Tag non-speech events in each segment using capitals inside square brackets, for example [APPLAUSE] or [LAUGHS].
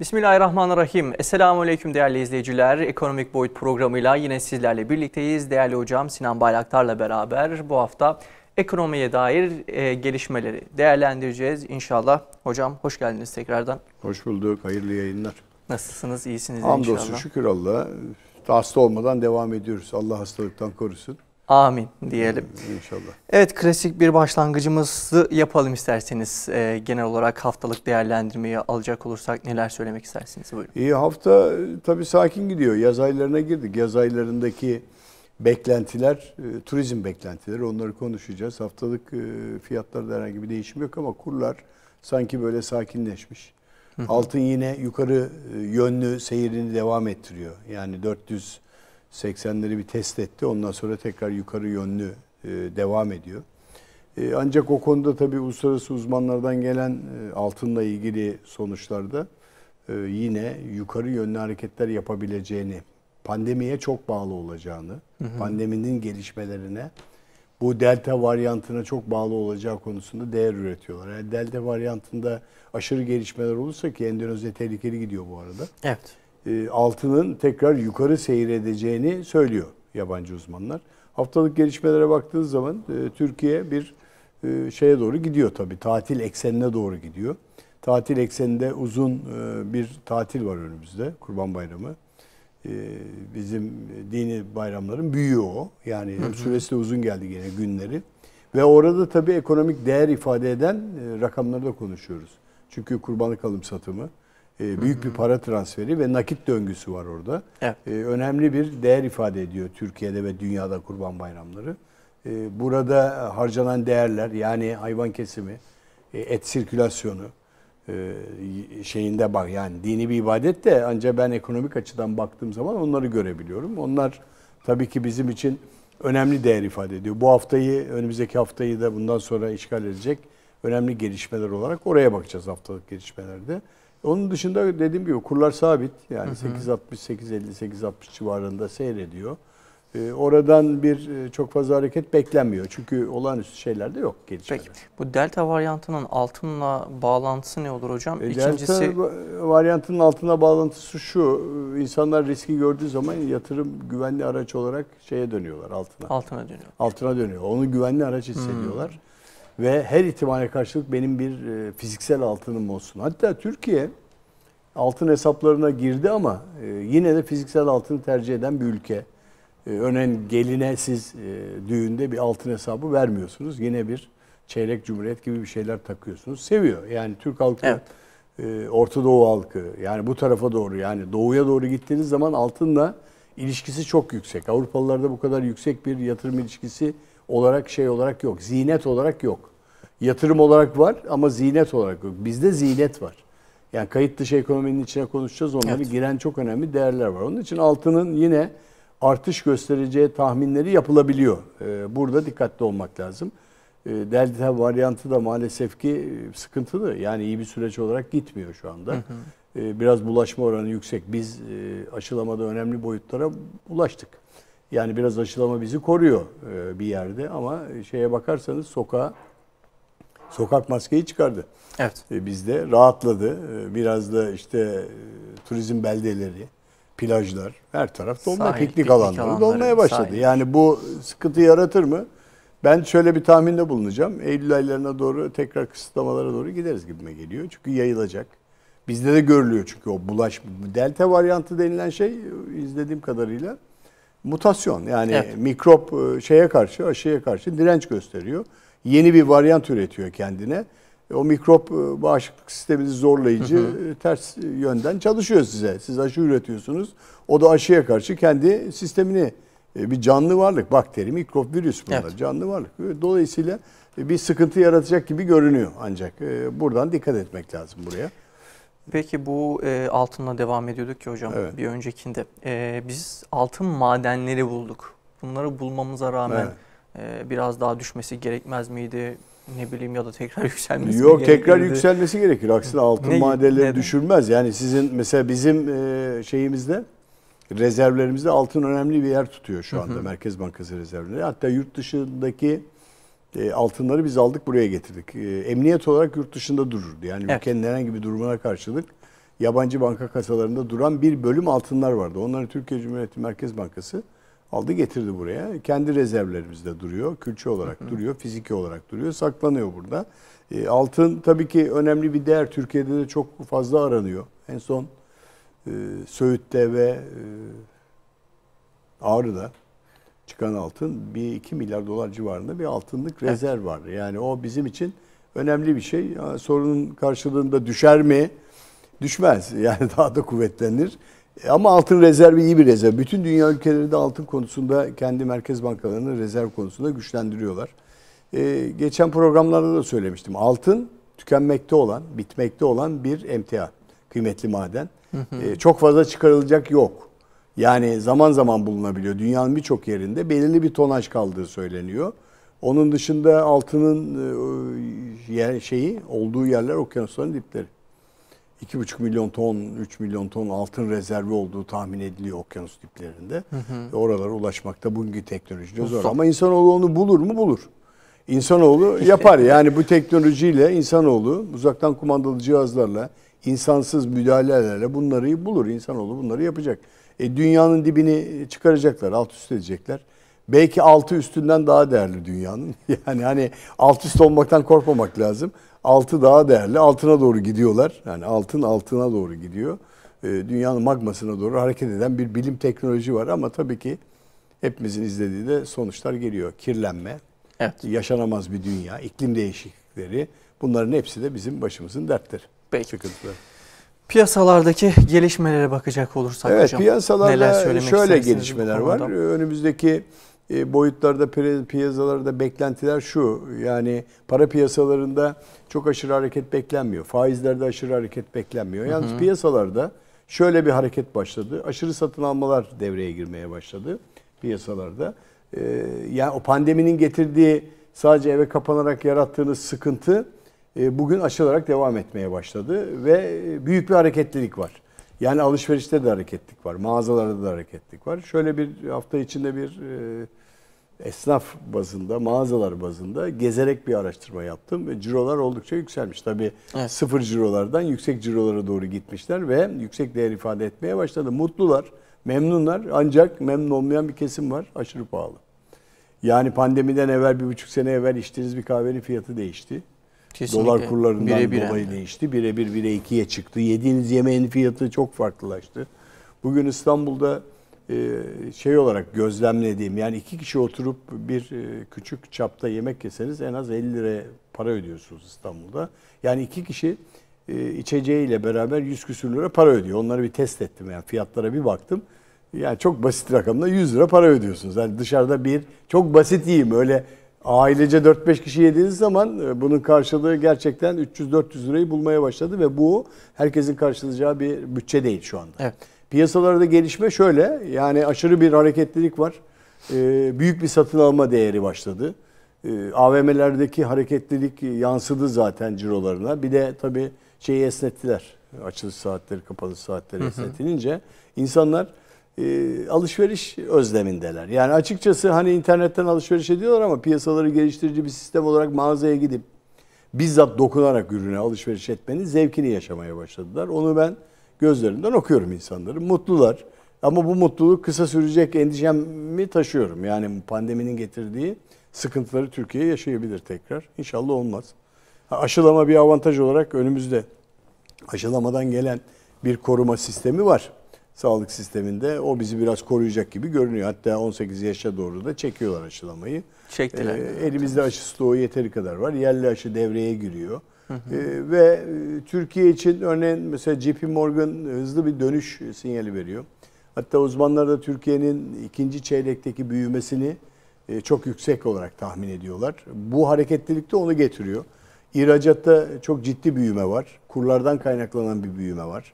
Bismillahirrahmanirrahim. Esselamu Aleyküm değerli izleyiciler. Ekonomik Boyut programıyla yine sizlerle birlikteyiz. Değerli hocam Sinan Bayraktar'la beraber bu hafta ekonomiye dair e, gelişmeleri değerlendireceğiz inşallah. Hocam hoş geldiniz tekrardan. Hoş bulduk. Hayırlı yayınlar. Nasılsınız? İyisiniz Hamdolsun, inşallah. Hamdolsun şükür Allah'a. Hasta olmadan devam ediyoruz. Allah hastalıktan korusun. Amin diyelim. İnşallah. Evet klasik bir başlangıcımızı yapalım isterseniz. E, genel olarak haftalık değerlendirmeyi alacak olursak neler söylemek istersiniz? Buyurun. İyi hafta e, tabii sakin gidiyor. Yaz aylarına girdik. Yaz aylarındaki beklentiler, e, turizm beklentileri onları konuşacağız. Haftalık e, fiyatlarda herhangi bir değişim yok ama kurlar sanki böyle sakinleşmiş. Altın yine yukarı e, yönlü seyrini devam ettiriyor. Yani 400 80'leri bir test etti. Ondan sonra tekrar yukarı yönlü e, devam ediyor. E, ancak o konuda tabii uluslararası uzmanlardan gelen e, altınla ilgili sonuçlarda e, yine yukarı yönlü hareketler yapabileceğini, pandemiye çok bağlı olacağını, hı hı. pandeminin gelişmelerine, bu delta varyantına çok bağlı olacağı konusunda değer üretiyorlar. Yani delta varyantında aşırı gelişmeler olursa ki Endonezya tehlikeli gidiyor bu arada. Evet. E, altının tekrar yukarı seyredeceğini söylüyor yabancı uzmanlar. Haftalık gelişmelere baktığınız zaman e, Türkiye bir e, şeye doğru gidiyor tabii. Tatil eksenine doğru gidiyor. Tatil ekseninde uzun bir tatil var önümüzde. Kurban Bayramı. bizim dini bayramların büyüyor o. Yani süresi de uzun geldi gene günleri. Ve orada tabii ekonomik değer ifade eden e, rakamları da konuşuyoruz. Çünkü kurbanlık alım satımı e, büyük bir para transferi ve nakit döngüsü var orada. Evet. E, önemli bir değer ifade ediyor Türkiye'de ve dünyada kurban bayramları. E, burada harcanan değerler yani hayvan kesimi, et sirkülasyonu şeyinde bak yani dini bir ibadet de ancak ben ekonomik açıdan baktığım zaman onları görebiliyorum. Onlar tabii ki bizim için önemli değer ifade ediyor. Bu haftayı önümüzdeki haftayı da bundan sonra işgal edecek önemli gelişmeler olarak oraya bakacağız haftalık gelişmelerde. Onun dışında dediğim gibi kurlar sabit. Yani 8.60-8.50-8.60 civarında seyrediyor. Ee, oradan bir e, çok fazla hareket beklenmiyor. Çünkü olağanüstü şeyler de yok gelişmede. Peki bu delta varyantının altınla bağlantısı ne olur hocam? E, İkincisi... Delta varyantının altına bağlantısı şu. Ee, insanlar riski gördüğü zaman yatırım güvenli araç olarak şeye dönüyorlar altına. Altına dönüyor. Altına dönüyor. Onu güvenli araç hissediyorlar. Hmm ve her ihtimale karşılık benim bir e, fiziksel altınım olsun. Hatta Türkiye altın hesaplarına girdi ama e, yine de fiziksel altını tercih eden bir ülke. E, geline siz e, düğünde bir altın hesabı vermiyorsunuz. Yine bir çeyrek cumhuriyet gibi bir şeyler takıyorsunuz. Seviyor. Yani Türk halkı evet. Orta Doğu halkı yani bu tarafa doğru yani doğuya doğru gittiğiniz zaman altınla ilişkisi çok yüksek. Avrupalılarda bu kadar yüksek bir yatırım ilişkisi olarak şey olarak yok. Zinet olarak yok. Yatırım olarak var ama zinet olarak yok. Bizde zinet var. Yani kayıt dışı ekonominin içine konuşacağız. Onları evet. giren çok önemli değerler var. Onun için altının yine artış göstereceği tahminleri yapılabiliyor. Ee, burada dikkatli olmak lazım. Ee, delta varyantı da maalesef ki e, sıkıntılı. Yani iyi bir süreç olarak gitmiyor şu anda. Hı hı. Ee, biraz bulaşma oranı yüksek. Biz e, aşılamada önemli boyutlara ulaştık. Yani biraz aşılama bizi koruyor e, bir yerde ama şeye bakarsanız sokağa Sokak maskeyi çıkardı. Evet. E, bizde rahatladı. E, biraz da işte e, turizm beldeleri, plajlar her taraf dolma piknik, piknik alanları, alanları dolmaya başladı. Sahil. Yani bu sıkıntı yaratır mı? Ben şöyle bir tahminde bulunacağım. Eylül aylarına doğru tekrar kısıtlamalara doğru gideriz gibime geliyor. Çünkü yayılacak. Bizde de görülüyor çünkü o bulaş delta varyantı denilen şey izlediğim kadarıyla mutasyon yani evet. mikrop şeye karşı aşıya karşı direnç gösteriyor yeni bir varyant üretiyor kendine. E, o mikrop e, bağışıklık sisteminizi zorlayıcı hı hı. E, ters yönden çalışıyor size. Siz aşı üretiyorsunuz. O da aşıya karşı kendi sistemini bir canlı varlık, bakteri, mikrop, virüs bunlar evet. canlı varlık. Dolayısıyla bir sıkıntı yaratacak gibi görünüyor ancak buradan dikkat etmek lazım buraya. Peki bu e, altınla devam ediyorduk ki hocam evet. bir öncekinde. E, biz altın madenleri bulduk. Bunları bulmamıza rağmen evet e, biraz daha düşmesi gerekmez miydi? Ne bileyim ya da tekrar [LAUGHS] yükselmesi Yok tekrar yükselmesi gerekir. Aksine altın madenleri düşürmez. Yani sizin mesela bizim e, şeyimizde rezervlerimizde altın önemli bir yer tutuyor şu anda hı hı. Merkez Bankası rezervleri. Hatta yurt dışındaki e, altınları biz aldık buraya getirdik. E, emniyet olarak yurt dışında dururdu. Yani evet. ülkenin herhangi bir durumuna karşılık yabancı banka kasalarında duran bir bölüm altınlar vardı. Onları Türkiye Cumhuriyeti Merkez Bankası Aldı getirdi buraya. Kendi rezervlerimizde duruyor. Külçe olarak hı hı. duruyor. Fiziki olarak duruyor. Saklanıyor burada. E, altın tabii ki önemli bir değer. Türkiye'de de çok fazla aranıyor. En son e, Söğüt'te ve e, Ağrı'da çıkan altın 1-2 milyar dolar civarında bir altınlık rezerv evet. var. Yani o bizim için önemli bir şey. Sorunun karşılığında düşer mi? Düşmez. [LAUGHS] Yani daha da kuvvetlenir. Ama altın rezervi iyi bir rezerv. Bütün dünya ülkeleri de altın konusunda kendi merkez bankalarını rezerv konusunda güçlendiriyorlar. Ee, geçen programlarda da söylemiştim. Altın tükenmekte olan, bitmekte olan bir emtia. Kıymetli maden. Ee, çok fazla çıkarılacak yok. Yani zaman zaman bulunabiliyor. Dünyanın birçok yerinde belirli bir tonaj kaldığı söyleniyor. Onun dışında altının e, şeyi olduğu yerler okyanusların dipleri. 2,5 milyon ton, 3 milyon ton altın rezervi olduğu tahmin ediliyor okyanus diplerinde. Hı hı. Ve oralara ulaşmak da bugünkü teknolojide zor. Ama insanoğlu onu bulur mu? Bulur. İnsanoğlu yapar. [LAUGHS] yani bu teknolojiyle insanoğlu uzaktan kumandalı cihazlarla, insansız müdahalelerle bunları bulur. İnsanoğlu bunları yapacak. E, dünyanın dibini çıkaracaklar, alt üst edecekler belki altı üstünden daha değerli dünyanın. [LAUGHS] Yani hani alt üst olmaktan korkmamak lazım. Altı daha değerli. Altına doğru gidiyorlar. Yani altın altına doğru gidiyor. E, dünyanın magmasına doğru hareket eden bir bilim teknoloji var ama tabii ki hepimizin izlediği de sonuçlar geliyor. Kirlenme, evet. yaşanamaz bir dünya, iklim değişiklikleri bunların hepsi de bizim başımızın dertleri. Peki. Sıkıntıları. Piyasalardaki gelişmelere bakacak olursak evet, hocam. Evet piyasalarda şöyle gelişmeler var. Önümüzdeki e, boyutlarda, piyasalarda beklentiler şu. Yani para piyasalarında çok aşırı hareket beklenmiyor. Faizlerde aşırı hareket beklenmiyor. Yalnız hı hı. piyasalarda şöyle bir hareket başladı. Aşırı satın almalar devreye girmeye başladı piyasalarda. E, yani o pandeminin getirdiği sadece eve kapanarak yarattığınız sıkıntı e, bugün aşılarak devam etmeye başladı ve e, büyük bir hareketlilik var. Yani alışverişte de hareketlik var, mağazalarda da hareketlik var. Şöyle bir hafta içinde bir e, esnaf bazında, mağazalar bazında gezerek bir araştırma yaptım ve cirolar oldukça yükselmiş. Tabii evet. sıfır cirolardan yüksek cirolara doğru gitmişler ve yüksek değer ifade etmeye başladı. Mutlular, memnunlar ancak memnun olmayan bir kesim var. Aşırı pahalı. Yani pandemiden evvel bir buçuk sene evvel içtiğiniz bir kahvenin fiyatı değişti. Kesinlikle. Dolar kurlarından bire bir dolayı yani. değişti. Birebir bire ikiye çıktı. Yediğiniz yemeğin fiyatı çok farklılaştı. Bugün İstanbul'da e, şey olarak gözlemlediğim yani iki kişi oturup bir e, küçük çapta yemek yeseniz en az 50 lira para ödüyorsunuz İstanbul'da. Yani iki kişi e, içeceğiyle beraber 100 küsür lira para ödüyor. Onları bir test ettim yani fiyatlara bir baktım. Yani çok basit rakamda 100 lira para ödüyorsunuz. Yani dışarıda bir çok basit yiyeyim öyle ailece 4-5 kişi yediğiniz zaman bunun karşılığı gerçekten 300-400 lirayı bulmaya başladı ve bu herkesin karşılayacağı bir bütçe değil şu anda. Evet. Piyasalarda gelişme şöyle. Yani aşırı bir hareketlilik var. E, büyük bir satın alma değeri başladı. E, ee, AVM'lerdeki hareketlilik yansıdı zaten cirolarına. Bir de tabii şeyi esnettiler. Açılış saatleri, kapanış saatleri esnetilince insanlar e, alışveriş özlemindeler. Yani açıkçası hani internetten alışveriş ediyorlar ama piyasaları geliştirici bir sistem olarak mağazaya gidip bizzat dokunarak ürüne alışveriş etmenin zevkini yaşamaya başladılar. Onu ben gözlerinden okuyorum insanları. Mutlular. Ama bu mutluluk kısa sürecek endişemi taşıyorum. Yani pandeminin getirdiği sıkıntıları Türkiye yaşayabilir tekrar. İnşallah olmaz. Aşılama bir avantaj olarak önümüzde aşılamadan gelen bir koruma sistemi var. Sağlık sisteminde o bizi biraz koruyacak gibi görünüyor. Hatta 18 yaşa doğru da çekiyorlar aşılamayı. Çektiler. Ee, elimizde aşı stoğu yeteri kadar var. Yerli aşı devreye giriyor. Ee, e, ve Türkiye için örneğin mesela JP Morgan e, hızlı bir dönüş sinyali veriyor. Hatta uzmanlar da Türkiye'nin ikinci çeyrekteki büyümesini e, çok yüksek olarak tahmin ediyorlar. Bu hareketlilik de onu getiriyor. İhracatta çok ciddi büyüme var. Kurlardan kaynaklanan bir büyüme var.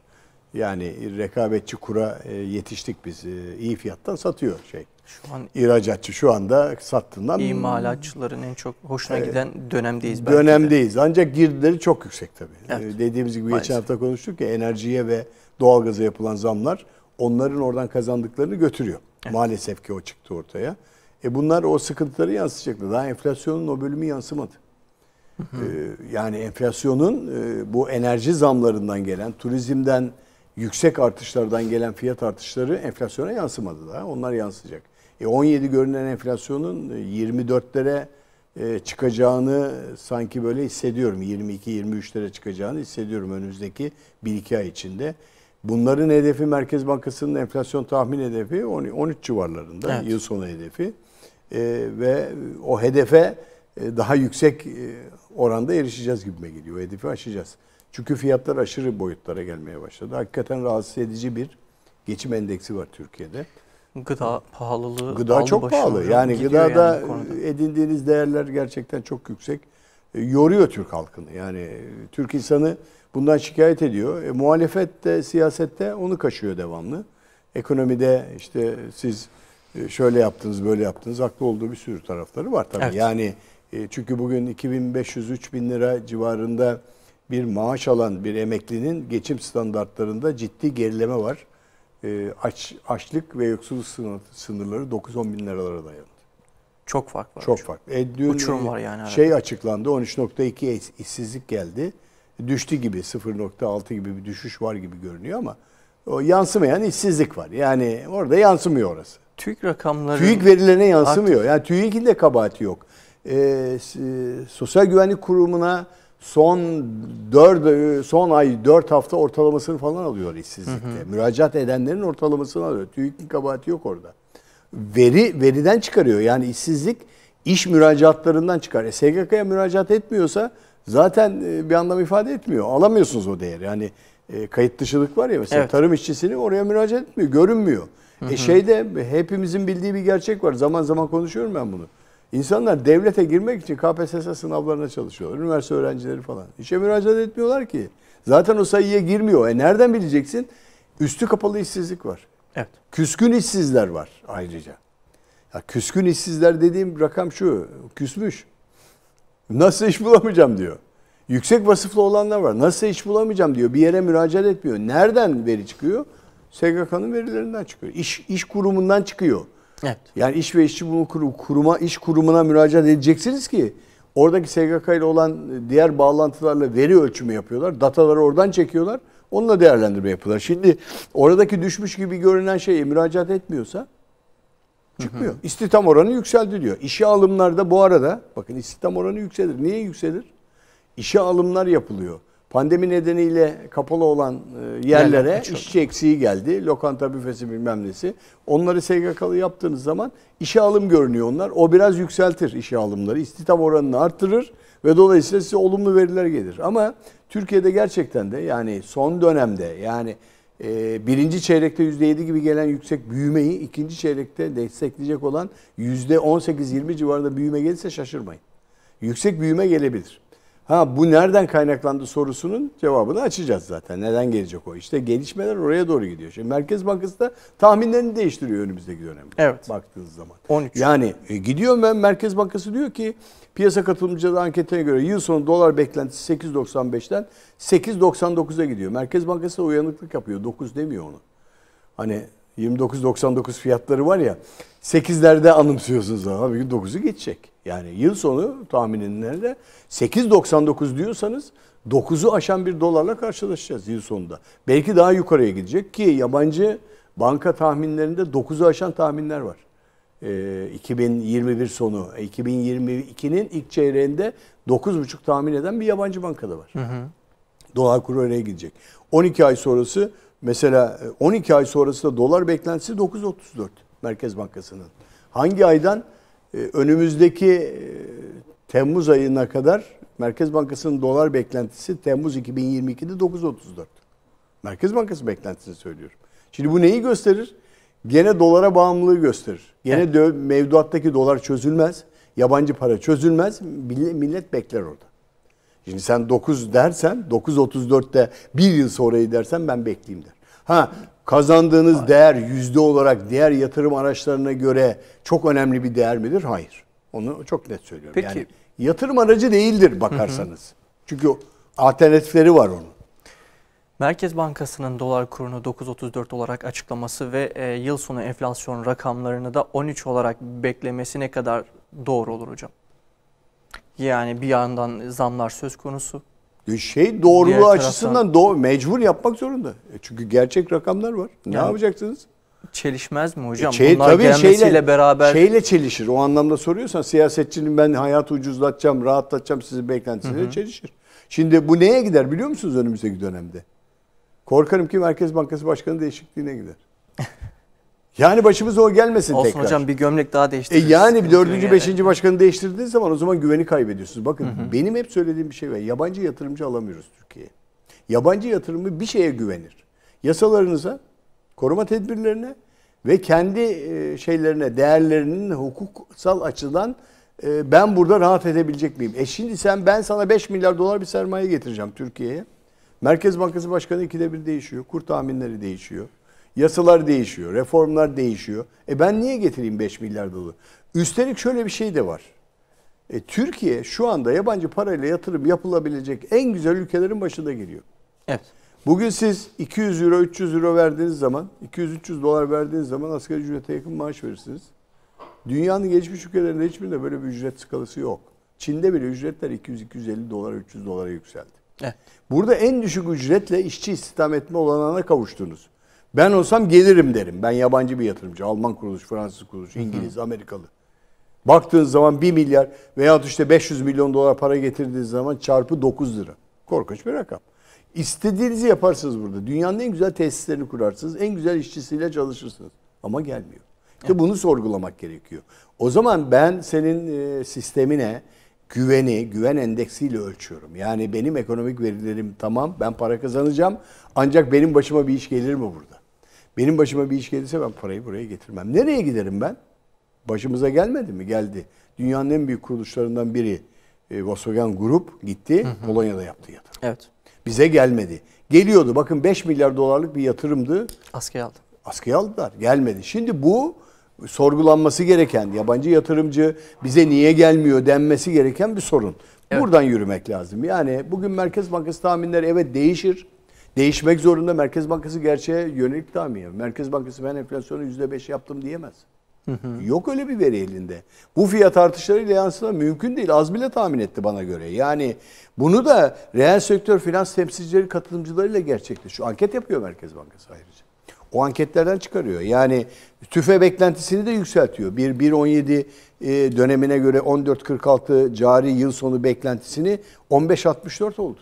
Yani rekabetçi kura e, yetiştik biz. E, iyi fiyattan satıyor şey şu an ihracatçı şu anda sattığından İmalatçıların en çok hoşuna ee, giden dönemdeyiz belki Dönemdeyiz. De. Ancak girdileri çok yüksek tabii. Ee, evet. Dediğimiz gibi Maalesef. geçen hafta konuştuk ya enerjiye ve doğalgaza yapılan zamlar onların oradan kazandıklarını götürüyor. Evet. Maalesef ki o çıktı ortaya. E bunlar o sıkıntıları yansıtacaktı. Daha enflasyonun o bölümü yansımadı. Hı hı. Ee, yani enflasyonun e, bu enerji zamlarından gelen, turizmden yüksek artışlardan gelen fiyat artışları enflasyona yansımadı daha. Onlar yansıyacak. E 17 görünen enflasyonun 24'lere e, e, çıkacağını sanki böyle hissediyorum. 22-23'lere çıkacağını hissediyorum önümüzdeki 1-2 ay içinde. Bunların hedefi Merkez Bankası'nın enflasyon tahmin hedefi 13 civarlarında evet. yıl sonu hedefi. E, ve o hedefe e, daha yüksek oranda erişeceğiz gibime geliyor. O hedefi aşacağız. Çünkü fiyatlar aşırı boyutlara gelmeye başladı. Hakikaten rahatsız edici bir geçim endeksi var Türkiye'de gıda pahalılığı gıda çok pahalı. Yani gıdada yani edindiğiniz değerler gerçekten çok yüksek. E, yoruyor Türk halkını. Yani e, Türk insanı bundan şikayet ediyor. E, muhalefet de siyasette onu kaşıyor devamlı. Ekonomide işte siz e, şöyle yaptınız böyle yaptınız haklı olduğu bir sürü tarafları var tabii. Evet. Yani e, çünkü bugün 2500-3000 lira civarında bir maaş alan bir emeklinin geçim standartlarında ciddi gerileme var e, aç açlık ve yoksulluk sınırları 9-10 bin liralara dayandı. Çok fark var. Çok fark. E, dün, Uçurum var yani. Arada. Şey açıklandı 13.2 işsizlik geldi. Düştü gibi 0.6 gibi bir düşüş var gibi görünüyor ama o yansımayan işsizlik var. Yani orada yansımıyor orası. TÜİK rakamları... TÜİK verilerine yansımıyor. Artık... Yani TÜİK'in de kabahati yok. E, Sosyal Güvenlik Kurumu'na son 4 son ay 4 hafta ortalamasını falan alıyor işsizlikte. Hı hı. Müracaat edenlerin ortalamasını alıyor. TÜİK'in kabahati yok orada. Veri veriden çıkarıyor. Yani işsizlik iş müracaatlarından çıkar. E, SGK'ya müracaat etmiyorsa zaten e, bir anlam ifade etmiyor. Alamıyorsunuz o değeri. Yani e, kayıt dışılık var ya mesela evet. tarım işçisini oraya müracaat etmiyor, görünmüyor. Hı e, hı. E şeyde hepimizin bildiği bir gerçek var. Zaman zaman konuşuyorum ben bunu. İnsanlar devlete girmek için KPSS sınavlarına çalışıyorlar. Üniversite öğrencileri falan. İşe müracaat etmiyorlar ki. Zaten o sayıya girmiyor. E nereden bileceksin? Üstü kapalı işsizlik var. Evet. Küskün işsizler var ayrıca. Ya küskün işsizler dediğim rakam şu. Küsmüş. Nasıl iş bulamayacağım diyor. Yüksek vasıflı olanlar var. Nasıl iş bulamayacağım diyor. Bir yere müracaat etmiyor. Nereden veri çıkıyor? SGK'nın verilerinden çıkıyor. İş, iş kurumundan çıkıyor. Evet. Yani iş ve işçi bunu kuruma, iş kurumuna müracaat edeceksiniz ki oradaki SGK ile olan diğer bağlantılarla veri ölçümü yapıyorlar. Dataları oradan çekiyorlar. Onunla değerlendirme yapıyorlar. Şimdi oradaki düşmüş gibi görünen şeye müracaat etmiyorsa çıkmıyor. Hı hı. İstihdam oranı yükseldi diyor. İşe alımlarda bu arada bakın istihdam oranı yükselir. Niye yükselir? İşe alımlar yapılıyor. Pandemi nedeniyle kapalı olan e, yerlere Yerler, işçi eksiği geldi. Lokanta büfesi bilmem nesi. Onları SGK'lı yaptığınız zaman işe alım görünüyor onlar. O biraz yükseltir işe alımları. İstihdam oranını arttırır ve dolayısıyla size olumlu veriler gelir. Ama Türkiye'de gerçekten de yani son dönemde yani e, birinci çeyrekte yüzde yedi gibi gelen yüksek büyümeyi ikinci çeyrekte destekleyecek olan yüzde on sekiz yirmi civarında büyüme gelirse şaşırmayın. Yüksek büyüme gelebilir. Ha bu nereden kaynaklandı sorusunun cevabını açacağız zaten. Neden gelecek o? İşte gelişmeler oraya doğru gidiyor. Şimdi Merkez Bankası da tahminlerini değiştiriyor önümüzdeki dönemde. Evet. Baktığınız zaman. 13. Yani e, gidiyor mu Merkez Bankası diyor ki piyasa katılımcıları anketine göre yıl sonu dolar beklentisi 8.95'ten 8.99'a gidiyor. Merkez Bankası da uyanıklık yapıyor. 9 demiyor onu. Hani 29.99 fiyatları var ya 8'lerde anımsıyorsunuz ama bir gün 9'u geçecek. Yani yıl sonu tahminlerinde 8.99 diyorsanız 9'u aşan bir dolarla karşılaşacağız yıl sonunda. Belki daha yukarıya gidecek ki yabancı banka tahminlerinde 9'u aşan tahminler var. Ee, e, 2021 sonu, 2022'nin ilk çeyreğinde 9,5 tahmin eden bir yabancı bankada var. Hı hı. Dolar kuru oraya gidecek. 12 ay sonrası Mesela 12 e, ay sonrası da dolar beklentisi 9.34 Merkez Bankası'nın. Hangi aydan? E, önümüzdeki e, Temmuz ayına kadar Merkez Bankası'nın dolar beklentisi Temmuz 2022'de 9.34. Merkez Bankası beklentisini söylüyorum. Şimdi bu neyi gösterir? Gene dolara bağımlılığı gösterir. Gene evet. mevduattaki dolar çözülmez. Yabancı para çözülmez. Millet bekler orada. Şimdi sen 9 dersen 9.34'te bir yıl sonrayı dersen ben bekleyeyim der. Ha kazandığınız Hayır. değer yüzde olarak diğer yatırım araçlarına göre çok önemli bir değer midir? Hayır. Onu çok net söylüyorum. Peki. Yani yatırım aracı değildir bakarsanız. Hı hı. Çünkü alternatifleri var onun. Merkez Bankası'nın dolar kurunu 9.34 olarak açıklaması ve e, yıl sonu enflasyon rakamlarını da 13 olarak beklemesi ne kadar doğru olur hocam? Yani bir yandan zamlar söz konusu. Şey doğruluğu Diğer açısından doğ mecbur yapmak zorunda. E, çünkü gerçek rakamlar var. Ne yani, yapacaksınız? Çelişmez mi hocam? E şey, Bunlar tabii gelmesiyle şeyle, beraber... Şeyle çelişir. O anlamda soruyorsan siyasetçinin ben hayatı ucuzlatacağım, rahatlatacağım sizin beklentisiyle Hı-hı. çelişir. Şimdi bu neye gider biliyor musunuz önümüzdeki dönemde? Korkarım ki Merkez Bankası Başkanı değişikliğine gider. Yani başımıza o gelmesin Olsun tekrar. hocam bir gömlek daha e değiştiririz. E yani dördüncü, beşinci başkanı değiştirdiğiniz zaman o zaman güveni kaybediyorsunuz. Bakın hı hı. benim hep söylediğim bir şey var. Yabancı yatırımcı alamıyoruz Türkiye'ye. Yabancı yatırımı bir şeye güvenir. Yasalarınıza, koruma tedbirlerine ve kendi e, şeylerine, değerlerinin hukuksal açıdan e, ben burada rahat edebilecek miyim? E şimdi sen ben sana 5 milyar dolar bir sermaye getireceğim Türkiye'ye. Merkez Bankası Başkanı ikide bir değişiyor. Kur tahminleri değişiyor. Yasalar değişiyor, reformlar değişiyor. E ben niye getireyim 5 milyar dolu? Üstelik şöyle bir şey de var. E, Türkiye şu anda yabancı parayla yatırım yapılabilecek en güzel ülkelerin başında geliyor. Evet. Bugün siz 200 euro, 300 euro verdiğiniz zaman, 200-300 dolar verdiğiniz zaman asgari ücrete yakın maaş verirsiniz. Dünyanın gelişmiş ülkelerinde hiçbirinde böyle bir ücret skalası yok. Çin'de bile ücretler 200-250 dolar, 300 dolara yükseldi. Evet. Burada en düşük ücretle işçi istihdam etme olanağına kavuştunuz. Ben olsam gelirim derim. Ben yabancı bir yatırımcı. Alman kuruluş, Fransız kuruluş, İngiliz, Amerikalı. Baktığın zaman 1 milyar veya işte 500 milyon dolar para getirdiğiniz zaman çarpı 9 lira. Korkunç bir rakam. İstediğinizi yaparsınız burada. Dünyanın en güzel tesislerini kurarsınız. En güzel işçisiyle çalışırsınız. Ama gelmiyor. İşte bunu sorgulamak gerekiyor. O zaman ben senin e, sistemine güveni, güven endeksiyle ölçüyorum. Yani benim ekonomik verilerim tamam ben para kazanacağım ancak benim başıma bir iş gelir mi burada? Benim başıma bir iş gelirse ben parayı buraya getirmem. Nereye giderim ben? Başımıza gelmedi mi? Geldi. Dünyanın en büyük kuruluşlarından biri e, Volkswagen Grup gitti. Hı hı. Polonya'da yaptı yatırım. Evet. Bize gelmedi. Geliyordu. Bakın 5 milyar dolarlık bir yatırımdı. Askıya aldı. Askıya aldılar. Gelmedi. Şimdi bu sorgulanması gereken, yabancı yatırımcı bize niye gelmiyor denmesi gereken bir sorun. Evet. Buradan yürümek lazım. Yani bugün Merkez Bankası tahminleri evet değişir değişmek zorunda Merkez Bankası gerçeğe yönelik tahmin Merkez Bankası ben enflasyonu %5 yaptım diyemez. Hı hı. Yok öyle bir veri elinde. Bu fiyat artışlarıyla yansıma mümkün değil. Az bile tahmin etti bana göre. Yani bunu da reel sektör finans temsilcileri katılımcılarıyla gerçekleşiyor. Anket yapıyor Merkez Bankası ayrıca. O anketlerden çıkarıyor. Yani tüfe beklentisini de yükseltiyor. 1.1.17 e, dönemine göre 14.46 cari yıl sonu beklentisini 15.64 oldu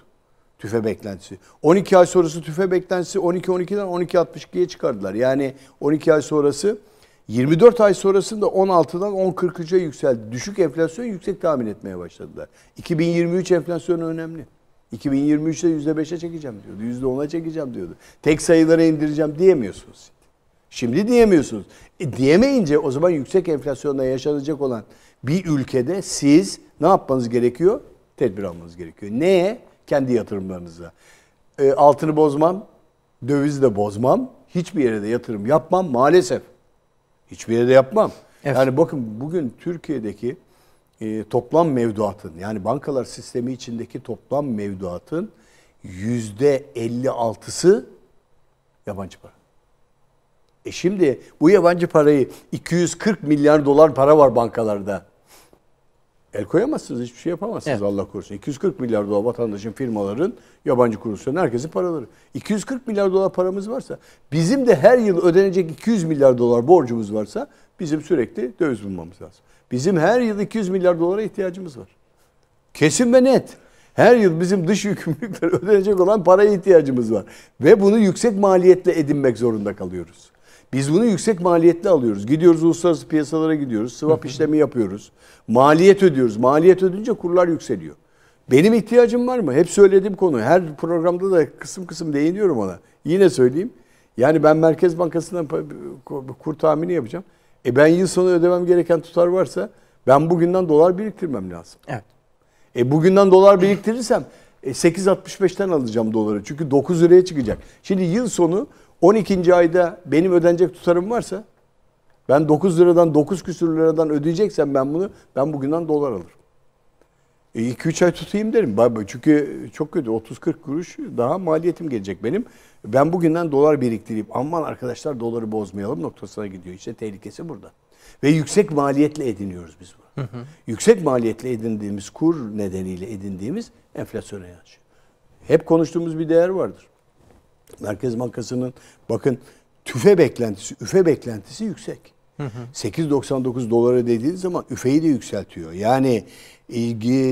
tüfe beklentisi. 12 ay sonrası tüfe beklentisi 12-12'den 12-62'ye çıkardılar. Yani 12 ay sonrası 24 ay sonrasında 16'dan 10.43'e yükseldi. Düşük enflasyon yüksek tahmin etmeye başladılar. 2023 enflasyonu önemli. 2023'te %5'e çekeceğim diyordu. %10'a çekeceğim diyordu. Tek sayılara indireceğim diyemiyorsunuz. Şimdi diyemiyorsunuz. E, diyemeyince o zaman yüksek enflasyonda yaşanacak olan bir ülkede siz ne yapmanız gerekiyor? Tedbir almanız gerekiyor. Neye? Kendi yatırımlarınıza. E, altını bozmam, dövizi de bozmam. Hiçbir yere de yatırım yapmam maalesef. Hiçbir yere de yapmam. Evet. Yani bakın bugün Türkiye'deki e, toplam mevduatın yani bankalar sistemi içindeki toplam mevduatın yüzde 56'sı yabancı para. E şimdi bu yabancı parayı 240 milyar dolar para var bankalarda. El koyamazsınız, hiçbir şey yapamazsınız evet. Allah korusun. 240 milyar dolar vatandaşın, firmaların, yabancı kuruluşların, herkesin paraları. 240 milyar dolar paramız varsa, bizim de her yıl ödenecek 200 milyar dolar borcumuz varsa bizim sürekli döviz bulmamız lazım. Bizim her yıl 200 milyar dolara ihtiyacımız var. Kesin ve net. Her yıl bizim dış yükümlülükler [LAUGHS] ödenecek olan paraya ihtiyacımız var. Ve bunu yüksek maliyetle edinmek zorunda kalıyoruz. Biz bunu yüksek maliyetle alıyoruz. Gidiyoruz uluslararası piyasalara gidiyoruz. Swap işlemi yapıyoruz. Maliyet ödüyoruz. Maliyet ödünce kurlar yükseliyor. Benim ihtiyacım var mı? Hep söylediğim konu. Her programda da kısım kısım değiniyorum ona. Yine söyleyeyim. Yani ben Merkez Bankası'ndan kur tahmini yapacağım. E ben yıl sonu ödemem gereken tutar varsa ben bugünden dolar biriktirmem lazım. Evet. E bugünden dolar biriktirirsem e 8.65'ten alacağım doları. Çünkü 9 liraya çıkacak. Şimdi yıl sonu 12. ayda benim ödenecek tutarım varsa ben 9 liradan 9 küsür liradan ödeyeceksem ben bunu ben bugünden dolar alırım. 2-3 e, ay tutayım derim. Çünkü çok kötü 30-40 kuruş daha maliyetim gelecek benim. Ben bugünden dolar biriktireyim. Aman arkadaşlar doları bozmayalım noktasına gidiyor. İşte tehlikesi burada. Ve yüksek maliyetle ediniyoruz biz bunu. Hı hı. Yüksek maliyetle edindiğimiz kur nedeniyle edindiğimiz enflasyona yansıyor. Hep konuştuğumuz bir değer vardır. Merkez Bankası'nın bakın tüfe beklentisi, üfe beklentisi yüksek. 8.99 dolara dediğiniz zaman üfeyi de yükseltiyor. Yani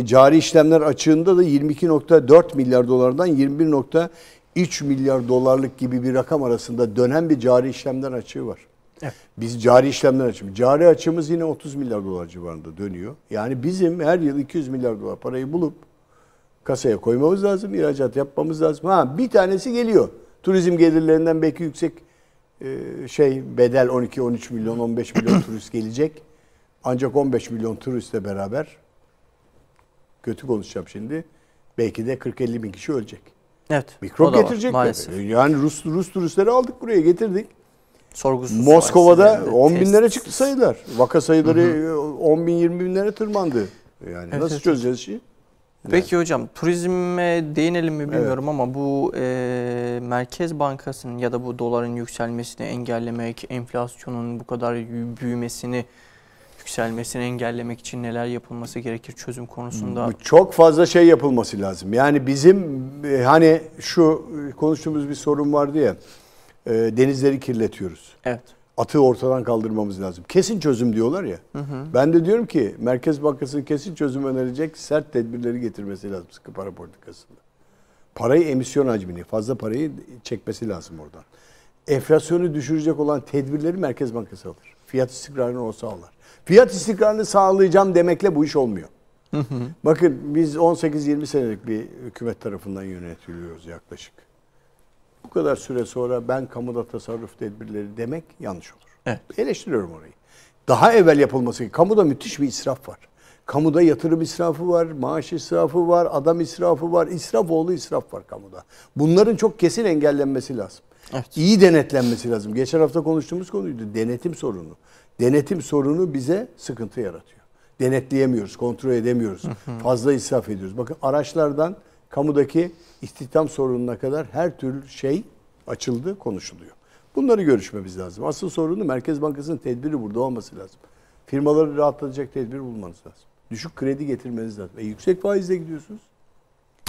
cari işlemler açığında da 22.4 milyar dolardan 21.3 milyar dolarlık gibi bir rakam arasında dönen bir cari işlemler açığı var. Evet. Biz cari işlemler açımız. Cari açımız yine 30 milyar dolar civarında dönüyor. Yani bizim her yıl 200 milyar dolar parayı bulup kasaya koymamız lazım. ihracat yapmamız lazım. Ha bir tanesi geliyor. Turizm gelirlerinden belki yüksek e, şey bedel 12-13 milyon 15 milyon [CLEARS THROAT] turist gelecek. Ancak 15 milyon turistle beraber kötü konuşacağım şimdi. Belki de 40-50 bin kişi ölecek. Evet. Mikrop getirecek. Var, yani Rus, Rus turistleri aldık buraya getirdik. Sorgusuz Moskova'da yani, 10 binlere çıktı sayılar. Vaka sayıları hı hı. 10 bin 20 binlere tırmandı. Yani evet, nasıl evet. çözeceğiz şeyi? Peki hocam turizme değinelim mi bilmiyorum evet. ama bu e, Merkez Bankası'nın ya da bu doların yükselmesini engellemek, enflasyonun bu kadar büyümesini yükselmesini engellemek için neler yapılması gerekir çözüm konusunda? Çok fazla şey yapılması lazım. Yani bizim e, hani şu e, konuştuğumuz bir sorun vardı ya e, denizleri kirletiyoruz. Evet. Atığı ortadan kaldırmamız lazım. Kesin çözüm diyorlar ya. Hı hı. Ben de diyorum ki Merkez Bankası'nın kesin çözüm önerecek sert tedbirleri getirmesi lazım sıkı para politikasında. Parayı emisyon hacmini, fazla parayı çekmesi lazım oradan. Enflasyonu düşürecek olan tedbirleri Merkez Bankası alır. Fiyat istikrarını o sağlar. Fiyat istikrarını sağlayacağım demekle bu iş olmuyor. Hı hı. Bakın biz 18-20 senelik bir hükümet tarafından yönetiliyoruz yaklaşık bu kadar süre sonra ben kamuda tasarruf tedbirleri demek yanlış olur. Evet. Eleştiriyorum orayı. Daha evvel yapılması kamuda müthiş bir israf var. Kamuda yatırım israfı var, maaş israfı var, adam israfı var, israf oğlu israf var kamuda. Bunların çok kesin engellenmesi lazım. Evet. İyi denetlenmesi lazım. Geçen hafta konuştuğumuz konuydu. Denetim sorunu. Denetim sorunu bize sıkıntı yaratıyor. Denetleyemiyoruz, kontrol edemiyoruz. Hı hı. Fazla israf ediyoruz. Bakın araçlardan kamudaki istihdam sorununa kadar her türlü şey açıldı, konuşuluyor. Bunları görüşmemiz lazım. Asıl sorunu Merkez Bankası'nın tedbiri burada olması lazım. Firmaları rahatlatacak tedbir bulmanız lazım. Düşük kredi getirmeniz lazım. E, yüksek faizle gidiyorsunuz.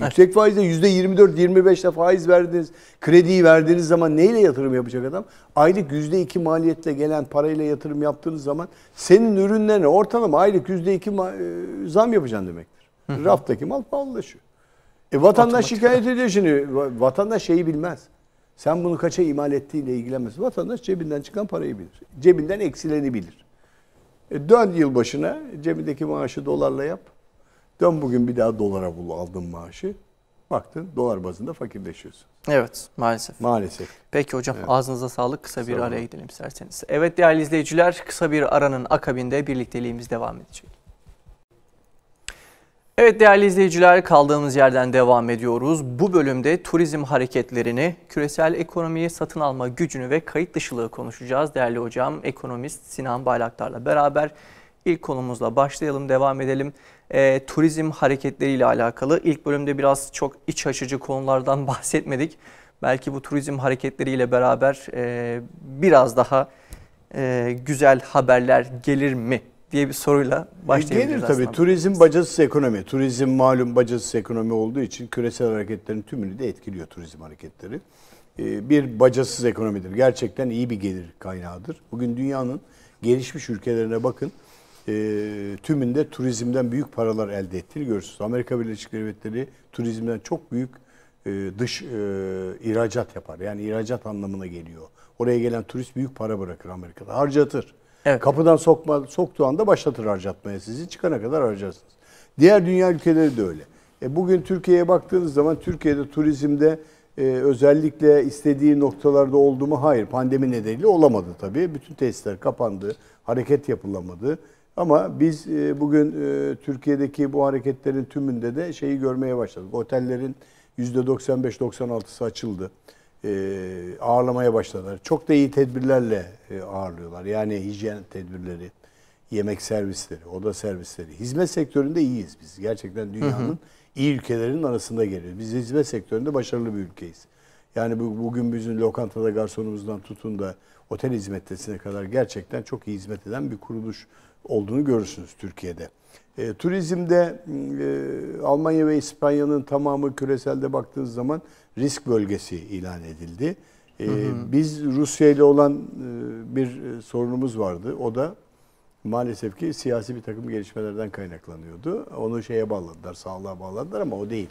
Yüksek faizle %24-25'le faiz verdiniz, krediyi verdiğiniz zaman neyle yatırım yapacak adam? Aylık %2 maliyetle gelen parayla yatırım yaptığınız zaman senin ürünlerine ortalama aylık %2 e, zam yapacaksın demektir. Raftaki mal pahalılaşıyor. E vatandaş şikayet ediyor şimdi. Vatandaş şeyi bilmez. Sen bunu kaça imal ettiğiyle ilgilenmez. Vatandaş cebinden çıkan parayı bilir. Cebinden eksileni bilir. E dön yıl başına cebindeki maaşı dolarla yap. Dön bugün bir daha dolara bul aldın maaşı. Baktın dolar bazında fakirleşiyorsun. Evet maalesef. Maalesef. Peki hocam evet. ağzınıza sağlık. Kısa bir Sağ araya gidelim isterseniz. Evet değerli izleyiciler kısa bir aranın akabinde birlikteliğimiz devam edecek. Evet değerli izleyiciler kaldığımız yerden devam ediyoruz. Bu bölümde turizm hareketlerini, küresel ekonomiyi satın alma gücünü ve kayıt dışılığı konuşacağız. Değerli hocam ekonomist Sinan Baylaktar'la beraber ilk konumuzla başlayalım, devam edelim. E, turizm hareketleriyle alakalı ilk bölümde biraz çok iç açıcı konulardan [LAUGHS] bahsetmedik. Belki bu turizm hareketleriyle beraber e, biraz daha e, güzel haberler gelir mi diye bir soruyla başlayabiliriz e, Gelir tabii. Turizm bacasız ekonomi. Turizm malum bacasız ekonomi olduğu için küresel hareketlerin tümünü de etkiliyor turizm hareketleri. E, bir bacasız ekonomidir. Gerçekten iyi bir gelir kaynağıdır. Bugün dünyanın gelişmiş ülkelerine bakın. E, tümünde turizmden büyük paralar elde ettiğini görürsünüz. Amerika Birleşik Devletleri turizmden çok büyük dış ihracat yapar. Yani ihracat anlamına geliyor. Oraya gelen turist büyük para bırakır Amerika'da. Harcatır. Evet. Kapıdan sokma, soktuğu anda başlatır harcatmaya sizi. Çıkana kadar harcarsınız. Diğer dünya ülkeleri de öyle. E bugün Türkiye'ye baktığınız zaman Türkiye'de turizmde e, özellikle istediği noktalarda oldu mu? Hayır. Pandemi nedeniyle olamadı tabii. Bütün tesisler kapandı. Hareket yapılamadı. Ama biz e, bugün e, Türkiye'deki bu hareketlerin tümünde de şeyi görmeye başladık. Otellerin %95-96'sı açıldı e, ağırlamaya başladılar. Çok da iyi tedbirlerle e, ağırlıyorlar. Yani hijyen tedbirleri, yemek servisleri, oda servisleri. Hizmet sektöründe iyiyiz biz. Gerçekten dünyanın hı hı. iyi ülkelerinin arasında geliyoruz. Biz hizmet sektöründe başarılı bir ülkeyiz. Yani bu, bugün bizim lokantada garsonumuzdan tutun da otel hizmetlisine kadar gerçekten çok iyi hizmet eden bir kuruluş olduğunu görürsünüz Türkiye'de. E, turizmde e, Almanya ve İspanya'nın tamamı küreselde baktığınız zaman risk bölgesi ilan edildi. Ee, hı hı. Biz Rusya ile olan e, bir e, sorunumuz vardı. O da maalesef ki siyasi bir takım gelişmelerden kaynaklanıyordu. Onu şeye bağladılar, sağlığa bağladılar ama o değil.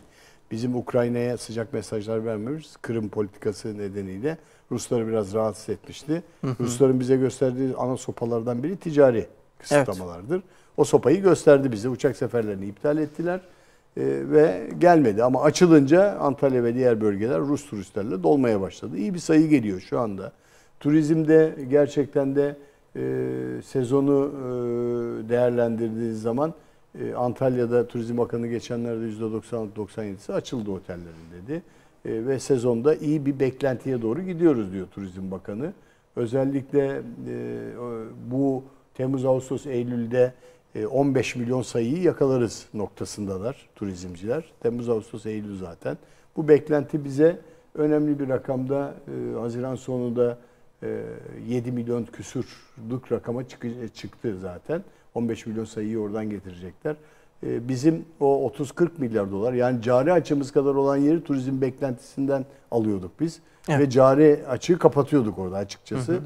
Bizim Ukrayna'ya sıcak mesajlar vermemiz Kırım politikası nedeniyle Rusları biraz rahatsız etmişti. Hı hı. Rusların bize gösterdiği ana sopalardan biri ticari kısıtlamalardır. Evet. O sopayı gösterdi bize. Uçak seferlerini iptal ettiler. Ee, ve gelmedi. Ama açılınca Antalya ve diğer bölgeler Rus turistlerle dolmaya başladı. İyi bir sayı geliyor şu anda. Turizmde gerçekten de e, sezonu e, değerlendirdiğiniz zaman e, Antalya'da Turizm Bakanı geçenlerde %90-97'si açıldı otellerin dedi. E, ve sezonda iyi bir beklentiye doğru gidiyoruz diyor Turizm Bakanı. Özellikle e, bu Temmuz, Ağustos, Eylül'de 15 e, milyon sayıyı yakalarız noktasındalar turizmciler. Temmuz, Ağustos, Eylül zaten. Bu beklenti bize önemli bir rakamda e, Haziran sonunda 7 e, milyon küsürlük rakama çıktı zaten. 15 milyon sayıyı oradan getirecekler. bizim o 30-40 milyar dolar yani cari açımız kadar olan yeri turizm beklentisinden alıyorduk biz. Evet. Ve cari açığı kapatıyorduk orada açıkçası. Hı hı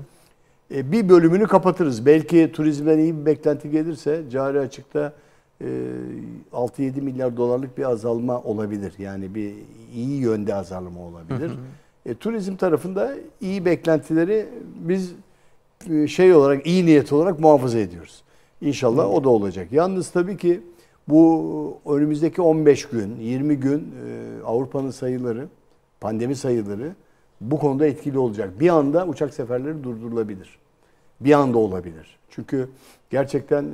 e, bir bölümünü kapatırız. Belki turizmden iyi bir beklenti gelirse cari açıkta e, 6-7 milyar dolarlık bir azalma olabilir. Yani bir iyi yönde azalma olabilir. Hı hı. E, turizm tarafında iyi beklentileri biz e, şey olarak iyi niyet olarak muhafaza ediyoruz. İnşallah hı. o da olacak. Yalnız tabii ki bu önümüzdeki 15 gün, 20 gün e, Avrupa'nın sayıları, pandemi sayıları bu konuda etkili olacak. Bir anda uçak seferleri durdurulabilir. Bir anda olabilir. Çünkü gerçekten e,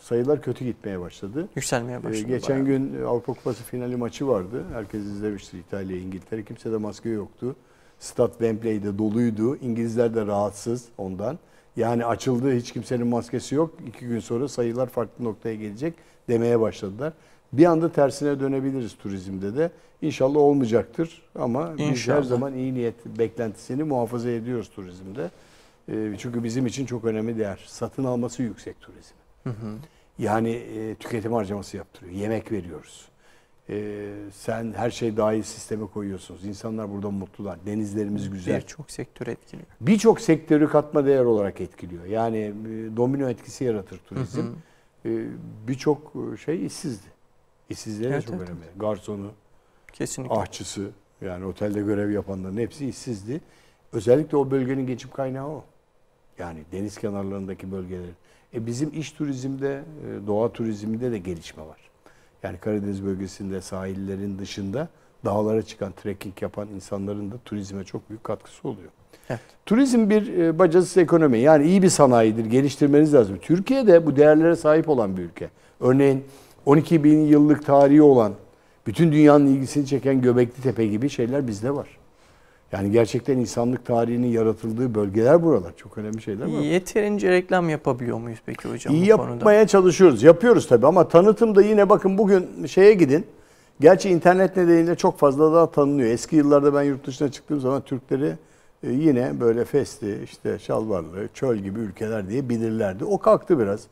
sayılar kötü gitmeye başladı. Yükselmeye e, başladı. E, geçen bayağı. gün Avrupa Kupası finali maçı vardı. Herkes izlemiştir İtalya, İngiltere. Kimse de maske yoktu. Stad Wembley'de doluydu. İngilizler de rahatsız ondan. Yani açıldı hiç kimsenin maskesi yok. İki gün sonra sayılar farklı noktaya gelecek demeye başladılar. Bir anda tersine dönebiliriz turizmde de. İnşallah olmayacaktır ama İnşallah. biz her zaman iyi niyet beklentisini muhafaza ediyoruz turizmde. E, çünkü bizim için çok önemli değer. Satın alması yüksek turizm. Hı hı. Yani e, tüketim harcaması yaptırıyor. Yemek veriyoruz. E, sen her şey dahil sisteme koyuyorsunuz. İnsanlar burada mutlular. Denizlerimiz güzel. Birçok sektör etkiliyor. Birçok sektörü katma değer olarak etkiliyor. Yani e, domino etkisi yaratır turizm. Hı hı. Ee, e, Birçok şey işsizdi. İşsizleri evet, çok evet. önemli. Garsonu, Kesinlikle. ahçısı yani otelde görev yapanların hepsi işsizdi. Özellikle o bölgenin geçim kaynağı o. Yani deniz kenarlarındaki bölgeler. E bizim iş turizmde, e, doğa turizminde de gelişme var. Yani Karadeniz bölgesinde sahillerin dışında dağlara çıkan trekking yapan insanların da turizme çok büyük katkısı oluyor. Evet. Turizm bir e, bacası ekonomi. Yani iyi bir sanayidir. Geliştirmeniz lazım. Türkiye de bu değerlere sahip olan bir ülke. Örneğin 12 bin yıllık tarihi olan, bütün dünyanın ilgisini çeken Göbekli Tepe gibi şeyler bizde var. Yani gerçekten insanlık tarihinin yaratıldığı bölgeler buralar. Çok önemli şeyler var. Yeterince reklam yapabiliyor muyuz peki hocam İyi bu yapmaya konuda? Yapmaya çalışıyoruz. Yapıyoruz tabii ama tanıtımda yine bakın bugün şeye gidin. Gerçi internet nedeniyle çok fazla daha tanınıyor. Eski yıllarda ben yurt dışına çıktığım zaman Türkleri e, yine böyle festi, işte şalvarlı, çöl gibi ülkeler diye bilirlerdi. O kalktı biraz.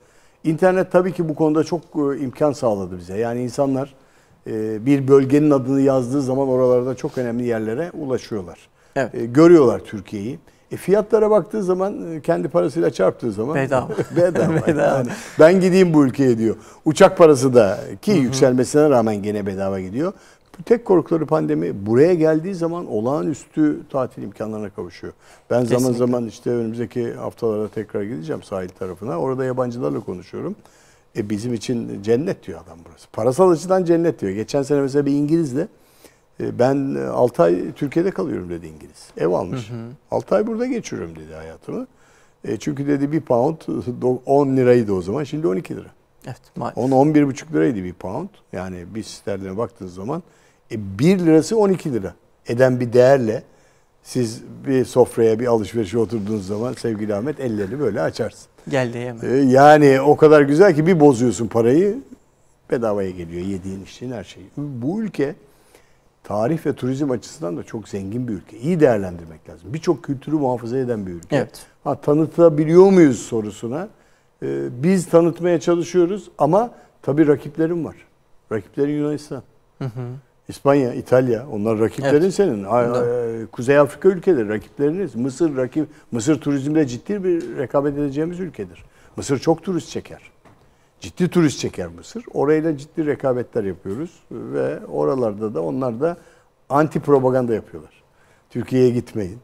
İnternet tabii ki bu konuda çok e, imkan sağladı bize. Yani insanlar e, bir bölgenin adını yazdığı zaman oralarda çok önemli yerlere ulaşıyorlar. Evet. E, görüyorlar Türkiye'yi. E fiyatlara baktığı zaman kendi parasıyla çarptığı zaman bedava. [LAUGHS] bedava. [LAUGHS] bedava. Yani ben gideyim bu ülkeye diyor. Uçak parası da ki Hı-hı. yükselmesine rağmen gene bedava gidiyor. Bu tek korkuları pandemi buraya geldiği zaman olağanüstü tatil imkanlarına kavuşuyor. Ben Kesinlikle. zaman zaman işte önümüzdeki haftalarda tekrar gideceğim sahil tarafına. Orada yabancılarla konuşuyorum. E bizim için cennet diyor adam burası. Parasal açıdan cennet diyor. Geçen sene mesela bir İngilizle e, ben 6 ay Türkiye'de kalıyorum dedi İngiliz. Ev almış. Hı hı. 6 ay burada geçiriyorum dedi hayatımı. E çünkü dedi bir pound 10 liraydı o zaman. Şimdi 12 lira. Evet maalesef. 10-11,5 liraydı bir pound. Yani bir sterline baktığınız zaman e, 1 lirası 12 lira eden bir değerle siz bir sofraya bir alışverişe oturduğunuz zaman sevgili Ahmet ellerini böyle açarsın. Geldi hemen. Ee, yani o kadar güzel ki bir bozuyorsun parayı bedavaya geliyor yediğin içtiğin her şey. Bu ülke tarih ve turizm açısından da çok zengin bir ülke. İyi değerlendirmek lazım. Birçok kültürü muhafaza eden bir ülke. Evet. Ha, tanıtabiliyor muyuz sorusuna ee, biz tanıtmaya çalışıyoruz ama tabii rakiplerim var. Rakipleri Yunanistan. Hı hı. İspanya, İtalya onlar rakiplerin evet. senin. Bundan. Kuzey Afrika ülkeleri rakipleriniz. Mısır rakip Mısır turizmde ciddi bir rekabet edeceğimiz ülkedir. Mısır çok turist çeker. Ciddi turist çeker Mısır. Orayla ciddi rekabetler yapıyoruz ve oralarda da onlar da anti propaganda yapıyorlar. Türkiye'ye gitmeyin.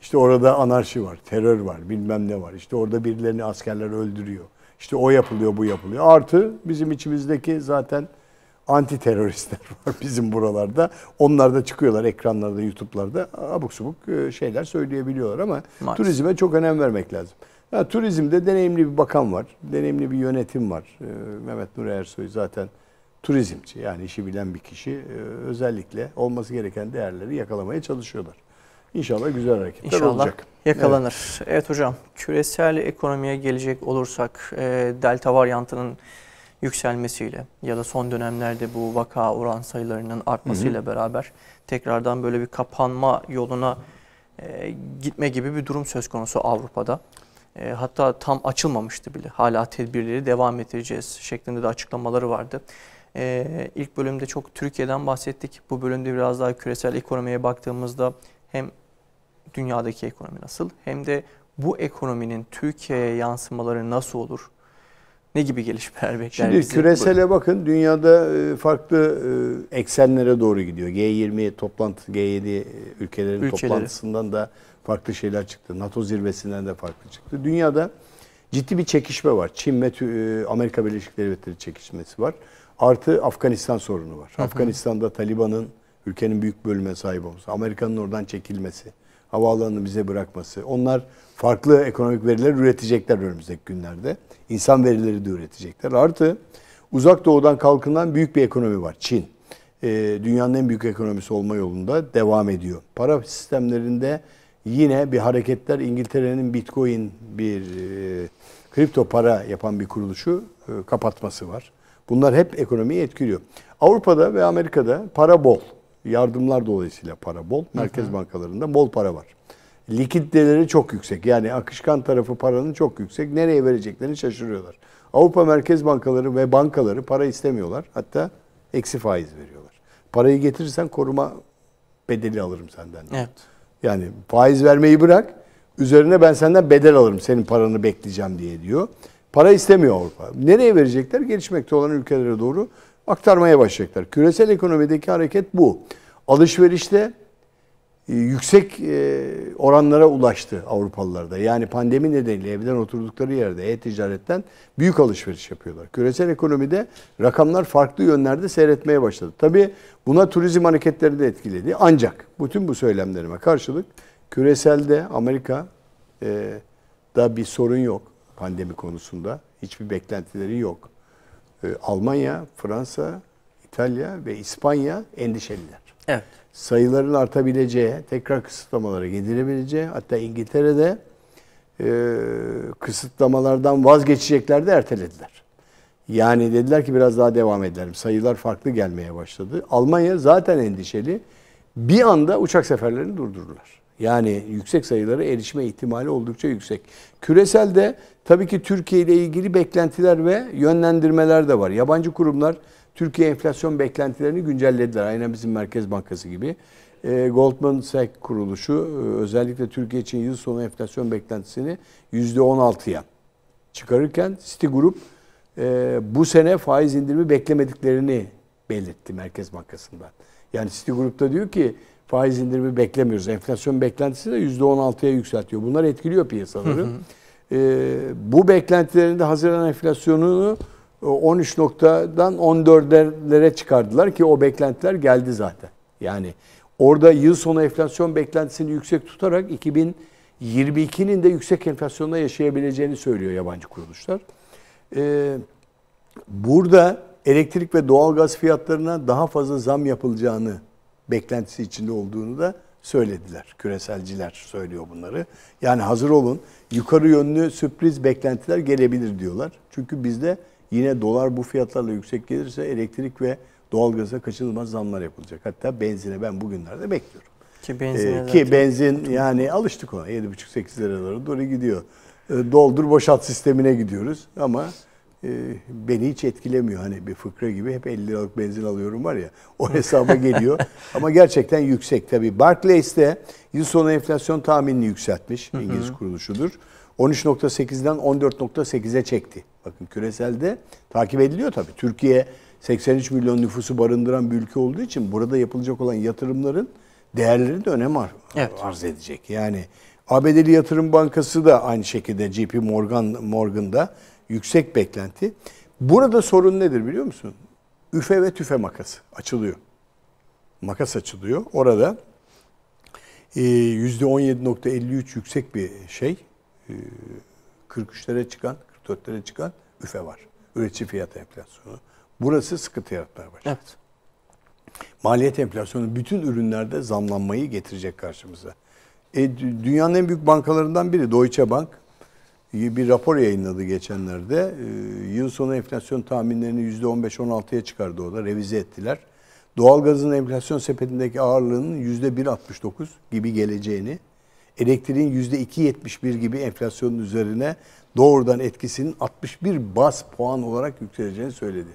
İşte orada anarşi var, terör var, bilmem ne var. İşte orada birilerini askerler öldürüyor. İşte o yapılıyor, bu yapılıyor. Artı bizim içimizdeki zaten anti teröristler [LAUGHS] var bizim buralarda. Onlar da çıkıyorlar ekranlarda, YouTube'larda abuk subuk e, şeyler söyleyebiliyorlar ama Maalesef. turizme çok önem vermek lazım. Ya, turizmde deneyimli bir bakan var, deneyimli bir yönetim var. E, Mehmet Nur Ersoy zaten turizmci yani işi bilen bir kişi. E, özellikle olması gereken değerleri yakalamaya çalışıyorlar. İnşallah güzel hareketler İnşallah olacak. yakalanır. Evet. evet hocam, küresel ekonomiye gelecek olursak delta varyantının yükselmesiyle ya da son dönemlerde bu vaka oran sayılarının artmasıyla hı hı. beraber tekrardan böyle bir kapanma yoluna e, gitme gibi bir durum söz konusu Avrupa'da. E, hatta tam açılmamıştı bile. Hala tedbirleri devam edeceğiz şeklinde de açıklamaları vardı. E, ilk bölümde çok Türkiye'den bahsettik. Bu bölümde biraz daha küresel ekonomiye baktığımızda hem dünyadaki ekonomi nasıl hem de bu ekonominin Türkiye'ye yansımaları nasıl olur? Ne gibi gelişmeler bekler Şimdi bizi? küresele Buyurun. bakın dünyada e, farklı e, eksenlere doğru gidiyor. G20 toplantı, G7 e, ülkelerin Ülkeleri. toplantısından da farklı şeyler çıktı. NATO zirvesinden de farklı çıktı. Dünyada ciddi bir çekişme var. Çin ve Amerika Birleşik Devletleri çekişmesi var. Artı Afganistan sorunu var. Hı hı. Afganistan'da Taliban'ın ülkenin büyük bölüme sahip olması, Amerika'nın oradan çekilmesi, havaalanını bize bırakması. Onlar farklı ekonomik veriler üretecekler önümüzdeki günlerde. İnsan verileri de üretecekler. Artı uzak doğudan kalkınan büyük bir ekonomi var. Çin. E, dünyanın en büyük ekonomisi olma yolunda devam ediyor. Para sistemlerinde yine bir hareketler İngiltere'nin Bitcoin bir e, kripto para yapan bir kuruluşu e, kapatması var. Bunlar hep ekonomiyi etkiliyor. Avrupa'da ve Amerika'da para bol. Yardımlar dolayısıyla para bol. Merkez bankalarında bol para var likiditeleri çok yüksek. Yani akışkan tarafı paranın çok yüksek. Nereye vereceklerini şaşırıyorlar. Avrupa Merkez Bankaları ve bankaları para istemiyorlar. Hatta eksi faiz veriyorlar. Parayı getirirsen koruma bedeli alırım senden. Evet. Yani faiz vermeyi bırak. Üzerine ben senden bedel alırım. Senin paranı bekleyeceğim diye diyor. Para istemiyor Avrupa. Nereye verecekler? Gelişmekte olan ülkelere doğru aktarmaya başlayacaklar. Küresel ekonomideki hareket bu. Alışverişte e, yüksek e, oranlara ulaştı Avrupalılarda. Yani pandemi nedeniyle evden oturdukları yerde e-ticaretten büyük alışveriş yapıyorlar. Küresel ekonomide rakamlar farklı yönlerde seyretmeye başladı. Tabii buna turizm hareketleri de etkiledi. Ancak bütün bu söylemlerime karşılık küreselde Amerika e, da bir sorun yok pandemi konusunda. Hiçbir beklentileri yok. Almanya, Fransa, İtalya ve İspanya endişeliler. Evet sayıların artabileceği, tekrar kısıtlamalara gidilebileceği, hatta İngiltere'de e, kısıtlamalardan vazgeçecekler de ertelediler. Yani dediler ki biraz daha devam edelim. Sayılar farklı gelmeye başladı. Almanya zaten endişeli. Bir anda uçak seferlerini durdururlar. Yani yüksek sayılara erişme ihtimali oldukça yüksek. Küreselde tabii ki Türkiye ile ilgili beklentiler ve yönlendirmeler de var. Yabancı kurumlar Türkiye enflasyon beklentilerini güncellediler. Aynen bizim Merkez Bankası gibi. E, Goldman Sachs kuruluşu e, özellikle Türkiye için yıl sonu enflasyon beklentisini %16'ya çıkarırken Citigroup e, bu sene faiz indirimi beklemediklerini belirtti Merkez Bankası'ndan. Yani Citigroup da diyor ki faiz indirimi beklemiyoruz. Enflasyon beklentisi de %16'ya yükseltiyor. Bunlar etkiliyor piyasaları. E, bu beklentilerinde Haziran enflasyonunu 13 ee, noktadan 14'lere çıkardılar ki o beklentiler geldi zaten. Yani orada yıl sonu enflasyon beklentisini yüksek tutarak 2022'nin de yüksek enflasyonla yaşayabileceğini söylüyor yabancı kuruluşlar. Ee, burada elektrik ve doğalgaz fiyatlarına daha fazla zam yapılacağını beklentisi içinde olduğunu da söylediler. Küreselciler söylüyor bunları. Yani hazır olun yukarı yönlü sürpriz beklentiler gelebilir diyorlar. Çünkü bizde Yine dolar bu fiyatlarla yüksek gelirse elektrik ve doğalgaza kaçınılmaz zamlar yapılacak. Hatta benzine ben bugünlerde bekliyorum. Ki, benzine ee, ki benzin çok... yani alıştık ona 7,5-8 liralara doğru gidiyor. E, doldur boşalt sistemine gidiyoruz ama e, beni hiç etkilemiyor. Hani bir fıkra gibi hep 50 liralık benzin alıyorum var ya o [LAUGHS] hesaba geliyor. ama gerçekten yüksek tabii. Barclays de yıl sonu enflasyon tahminini yükseltmiş. İngiliz kuruluşudur. 13.8'den 14.8'e çekti. Bakın küreselde takip ediliyor tabii. Türkiye 83 milyon nüfusu barındıran bir ülke olduğu için burada yapılacak olan yatırımların değerleri de önem ar- evet. arz edecek. Yani ABD'li Yatırım Bankası da aynı şekilde JP Morgan Morgan'da yüksek beklenti. Burada sorun nedir biliyor musun? Üfe ve tüfe makası açılıyor. Makas açılıyor. Orada %17.53 e, yüksek bir şey 43'lere ee, çıkan, 44'lere çıkan üfe var. Üretici fiyat enflasyonu. Burası sıkıntı yaratmaya başladı. Evet. Maliyet enflasyonu bütün ürünlerde zamlanmayı getirecek karşımıza. E, dünyanın en büyük bankalarından biri Deutsche Bank e, bir rapor yayınladı geçenlerde. E, yıl sonu enflasyon tahminlerini %15-16'ya çıkardı o da. Revize ettiler. Doğalgazın enflasyon sepetindeki ağırlığının %1.69 gibi geleceğini elektriğin %2.71 gibi enflasyonun üzerine doğrudan etkisinin 61 bas puan olarak yükseleceğini söyledi.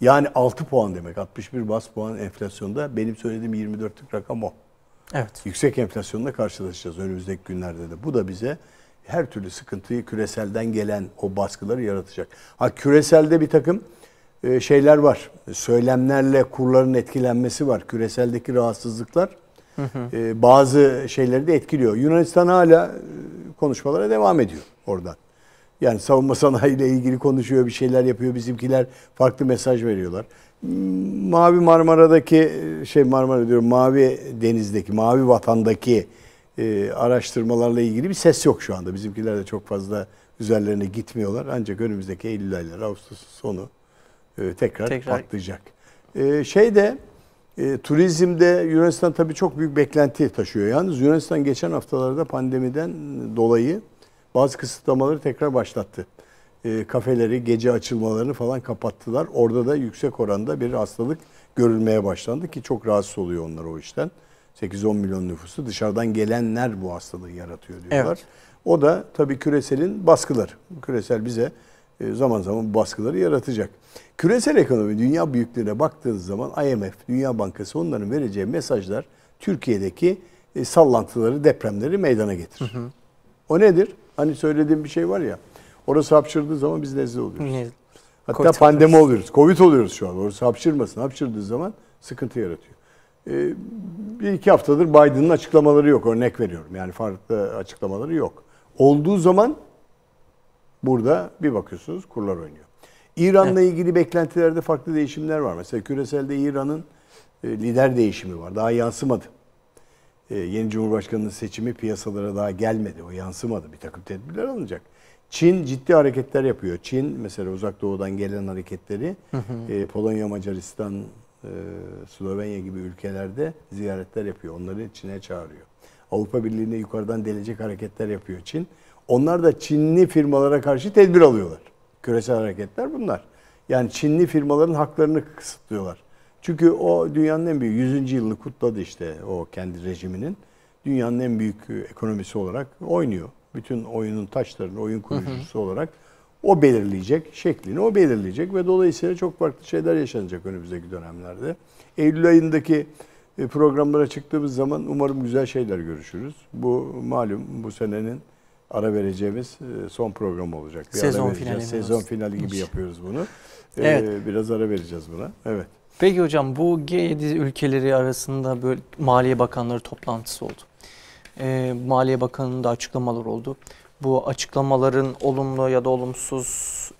Yani 6 puan demek. 61 bas puan enflasyonda benim söylediğim 24'lük rakam o. Evet. Yüksek enflasyonla karşılaşacağız önümüzdeki günlerde de. Bu da bize her türlü sıkıntıyı küreselden gelen o baskıları yaratacak. Ha küreselde bir takım e, şeyler var. Söylemlerle kurların etkilenmesi var. Küreseldeki rahatsızlıklar e, bazı şeyleri de etkiliyor. Yunanistan hala e, konuşmalara devam ediyor oradan. Yani savunma [LAUGHS] sanayi ile ilgili konuşuyor, bir şeyler yapıyor. Bizimkiler farklı mesaj veriyorlar. Hmm, Mavi Marmara'daki e, şey Marmara diyorum Mavi Deniz'deki Mavi Vatan'daki e, araştırmalarla ilgili bir ses yok şu anda. Bizimkiler de çok fazla üzerlerine gitmiyorlar. Ancak önümüzdeki Eylül ayları Ağustos sonu e, tekrar, tekrar patlayacak. E, şey de e, turizmde Yunanistan tabii çok büyük beklenti taşıyor. Yalnız Yunanistan geçen haftalarda pandemiden dolayı bazı kısıtlamaları tekrar başlattı. E, kafeleri, gece açılmalarını falan kapattılar. Orada da yüksek oranda bir hastalık görülmeye başlandı ki çok rahatsız oluyor onlar o işten. 8-10 milyon nüfusu dışarıdan gelenler bu hastalığı yaratıyor diyorlar. Evet. O da tabii küreselin baskıları. Küresel bize e, zaman zaman baskıları yaratacak. Küresel ekonomi dünya büyüklüğüne baktığınız zaman IMF, Dünya Bankası onların vereceği mesajlar Türkiye'deki e, sallantıları, depremleri meydana getirir. Hı hı. O nedir? Hani söylediğim bir şey var ya. Orası hapşırdığı zaman biz nezle oluyoruz. Ne? Hatta COVID pandemi oluyoruz. oluyoruz. Covid oluyoruz şu an. Orası hapşırmasın. Hapşırdığı zaman sıkıntı yaratıyor. Ee, bir iki haftadır Biden'ın açıklamaları yok. Örnek veriyorum. Yani farklı açıklamaları yok. Olduğu zaman Burada bir bakıyorsunuz kurlar oynuyor. İran'la evet. ilgili beklentilerde farklı değişimler var. Mesela küreselde İran'ın e, lider değişimi var. Daha yansımadı. E, yeni Cumhurbaşkanı'nın seçimi piyasalara daha gelmedi. O yansımadı. Bir takım tedbirler alınacak. Çin ciddi hareketler yapıyor. Çin mesela uzak doğudan gelen hareketleri hı hı. E, Polonya, Macaristan, e, Slovenya gibi ülkelerde ziyaretler yapıyor. Onları Çin'e çağırıyor. Avrupa Birliği'ne yukarıdan delecek hareketler yapıyor Çin. Onlar da Çinli firmalara karşı tedbir alıyorlar. Küresel hareketler bunlar. Yani Çinli firmaların haklarını kısıtlıyorlar. Çünkü o dünyanın en büyük 100. yılını kutladı işte o kendi rejiminin. Dünyanın en büyük ekonomisi olarak oynuyor. Bütün oyunun taşlarını oyun kurucusu olarak o belirleyecek şeklini o belirleyecek ve dolayısıyla çok farklı şeyler yaşanacak önümüzdeki dönemlerde. Eylül ayındaki e, programlara çıktığımız zaman umarım güzel şeyler görüşürüz. Bu malum bu senenin ara vereceğimiz e, son program olacak. Bir Sezon ara finali. Sezon finali gibi yapıyoruz bunu. E, evet. biraz ara vereceğiz buna. Evet. Peki hocam bu G7 ülkeleri arasında böyle Maliye Bakanları toplantısı oldu. Ee, Maliye Bakanı'nın da açıklamaları oldu. Bu açıklamaların olumlu ya da olumsuz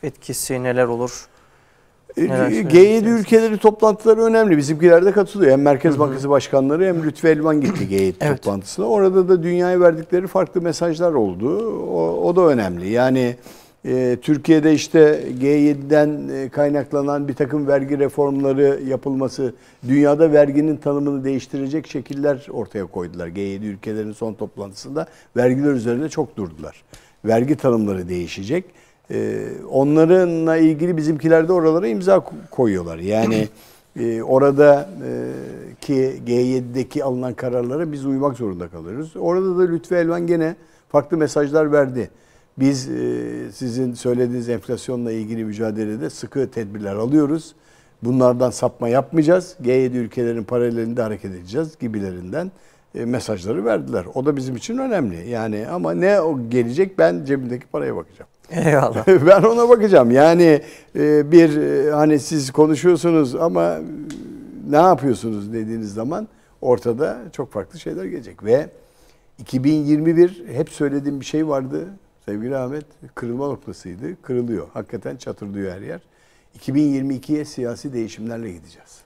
etkisi neler olur? E, e, G7 ülkeleri toplantıları önemli. Bizimkiler de katılıyor. Hem Merkez Bankası Başkanları hem Lütfü Elvan gitti G7 evet. toplantısına. Orada da dünyaya verdikleri farklı mesajlar oldu. O, o da önemli. Yani e, Türkiye'de işte G7'den e, kaynaklanan bir takım vergi reformları yapılması, dünyada verginin tanımını değiştirecek şekiller ortaya koydular. G7 ülkelerinin son toplantısında vergiler üzerinde çok durdular. Vergi tanımları değişecek e, onlarınla ilgili bizimkiler de oralara imza koyuyorlar. Yani e, orada e, ki G7'deki alınan kararlara biz uymak zorunda kalıyoruz. Orada da Lütfi Elvan gene farklı mesajlar verdi. Biz e, sizin söylediğiniz enflasyonla ilgili mücadelede sıkı tedbirler alıyoruz. Bunlardan sapma yapmayacağız. G7 ülkelerin paralelinde hareket edeceğiz gibilerinden e, mesajları verdiler. O da bizim için önemli. Yani ama ne gelecek ben cebimdeki paraya bakacağım. Eyvallah. [LAUGHS] ben ona bakacağım. Yani e, bir e, hani siz konuşuyorsunuz ama e, ne yapıyorsunuz dediğiniz zaman ortada çok farklı şeyler gelecek ve 2021 hep söylediğim bir şey vardı sevgili Ahmet kırılma noktasıydı. Kırılıyor. Hakikaten çatırdıyor her yer. 2022'ye siyasi değişimlerle gideceğiz.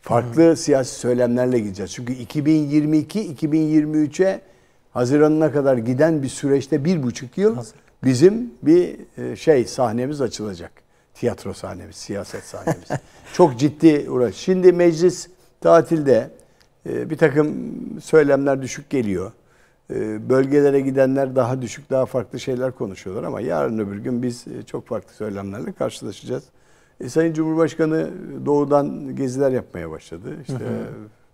Farklı Hı. siyasi söylemlerle gideceğiz. Çünkü 2022 2023'e Haziran'ına kadar giden bir süreçte bir buçuk yıl Hazır bizim bir e, şey sahnemiz açılacak. Tiyatro sahnemiz, siyaset sahnemiz. [LAUGHS] Çok ciddi uğraş. Şimdi meclis tatilde e, bir takım söylemler düşük geliyor. E, bölgelere gidenler daha düşük, daha farklı şeyler konuşuyorlar ama yarın öbür gün biz çok farklı söylemlerle karşılaşacağız. E, Sayın Cumhurbaşkanı doğudan geziler yapmaya başladı. İşte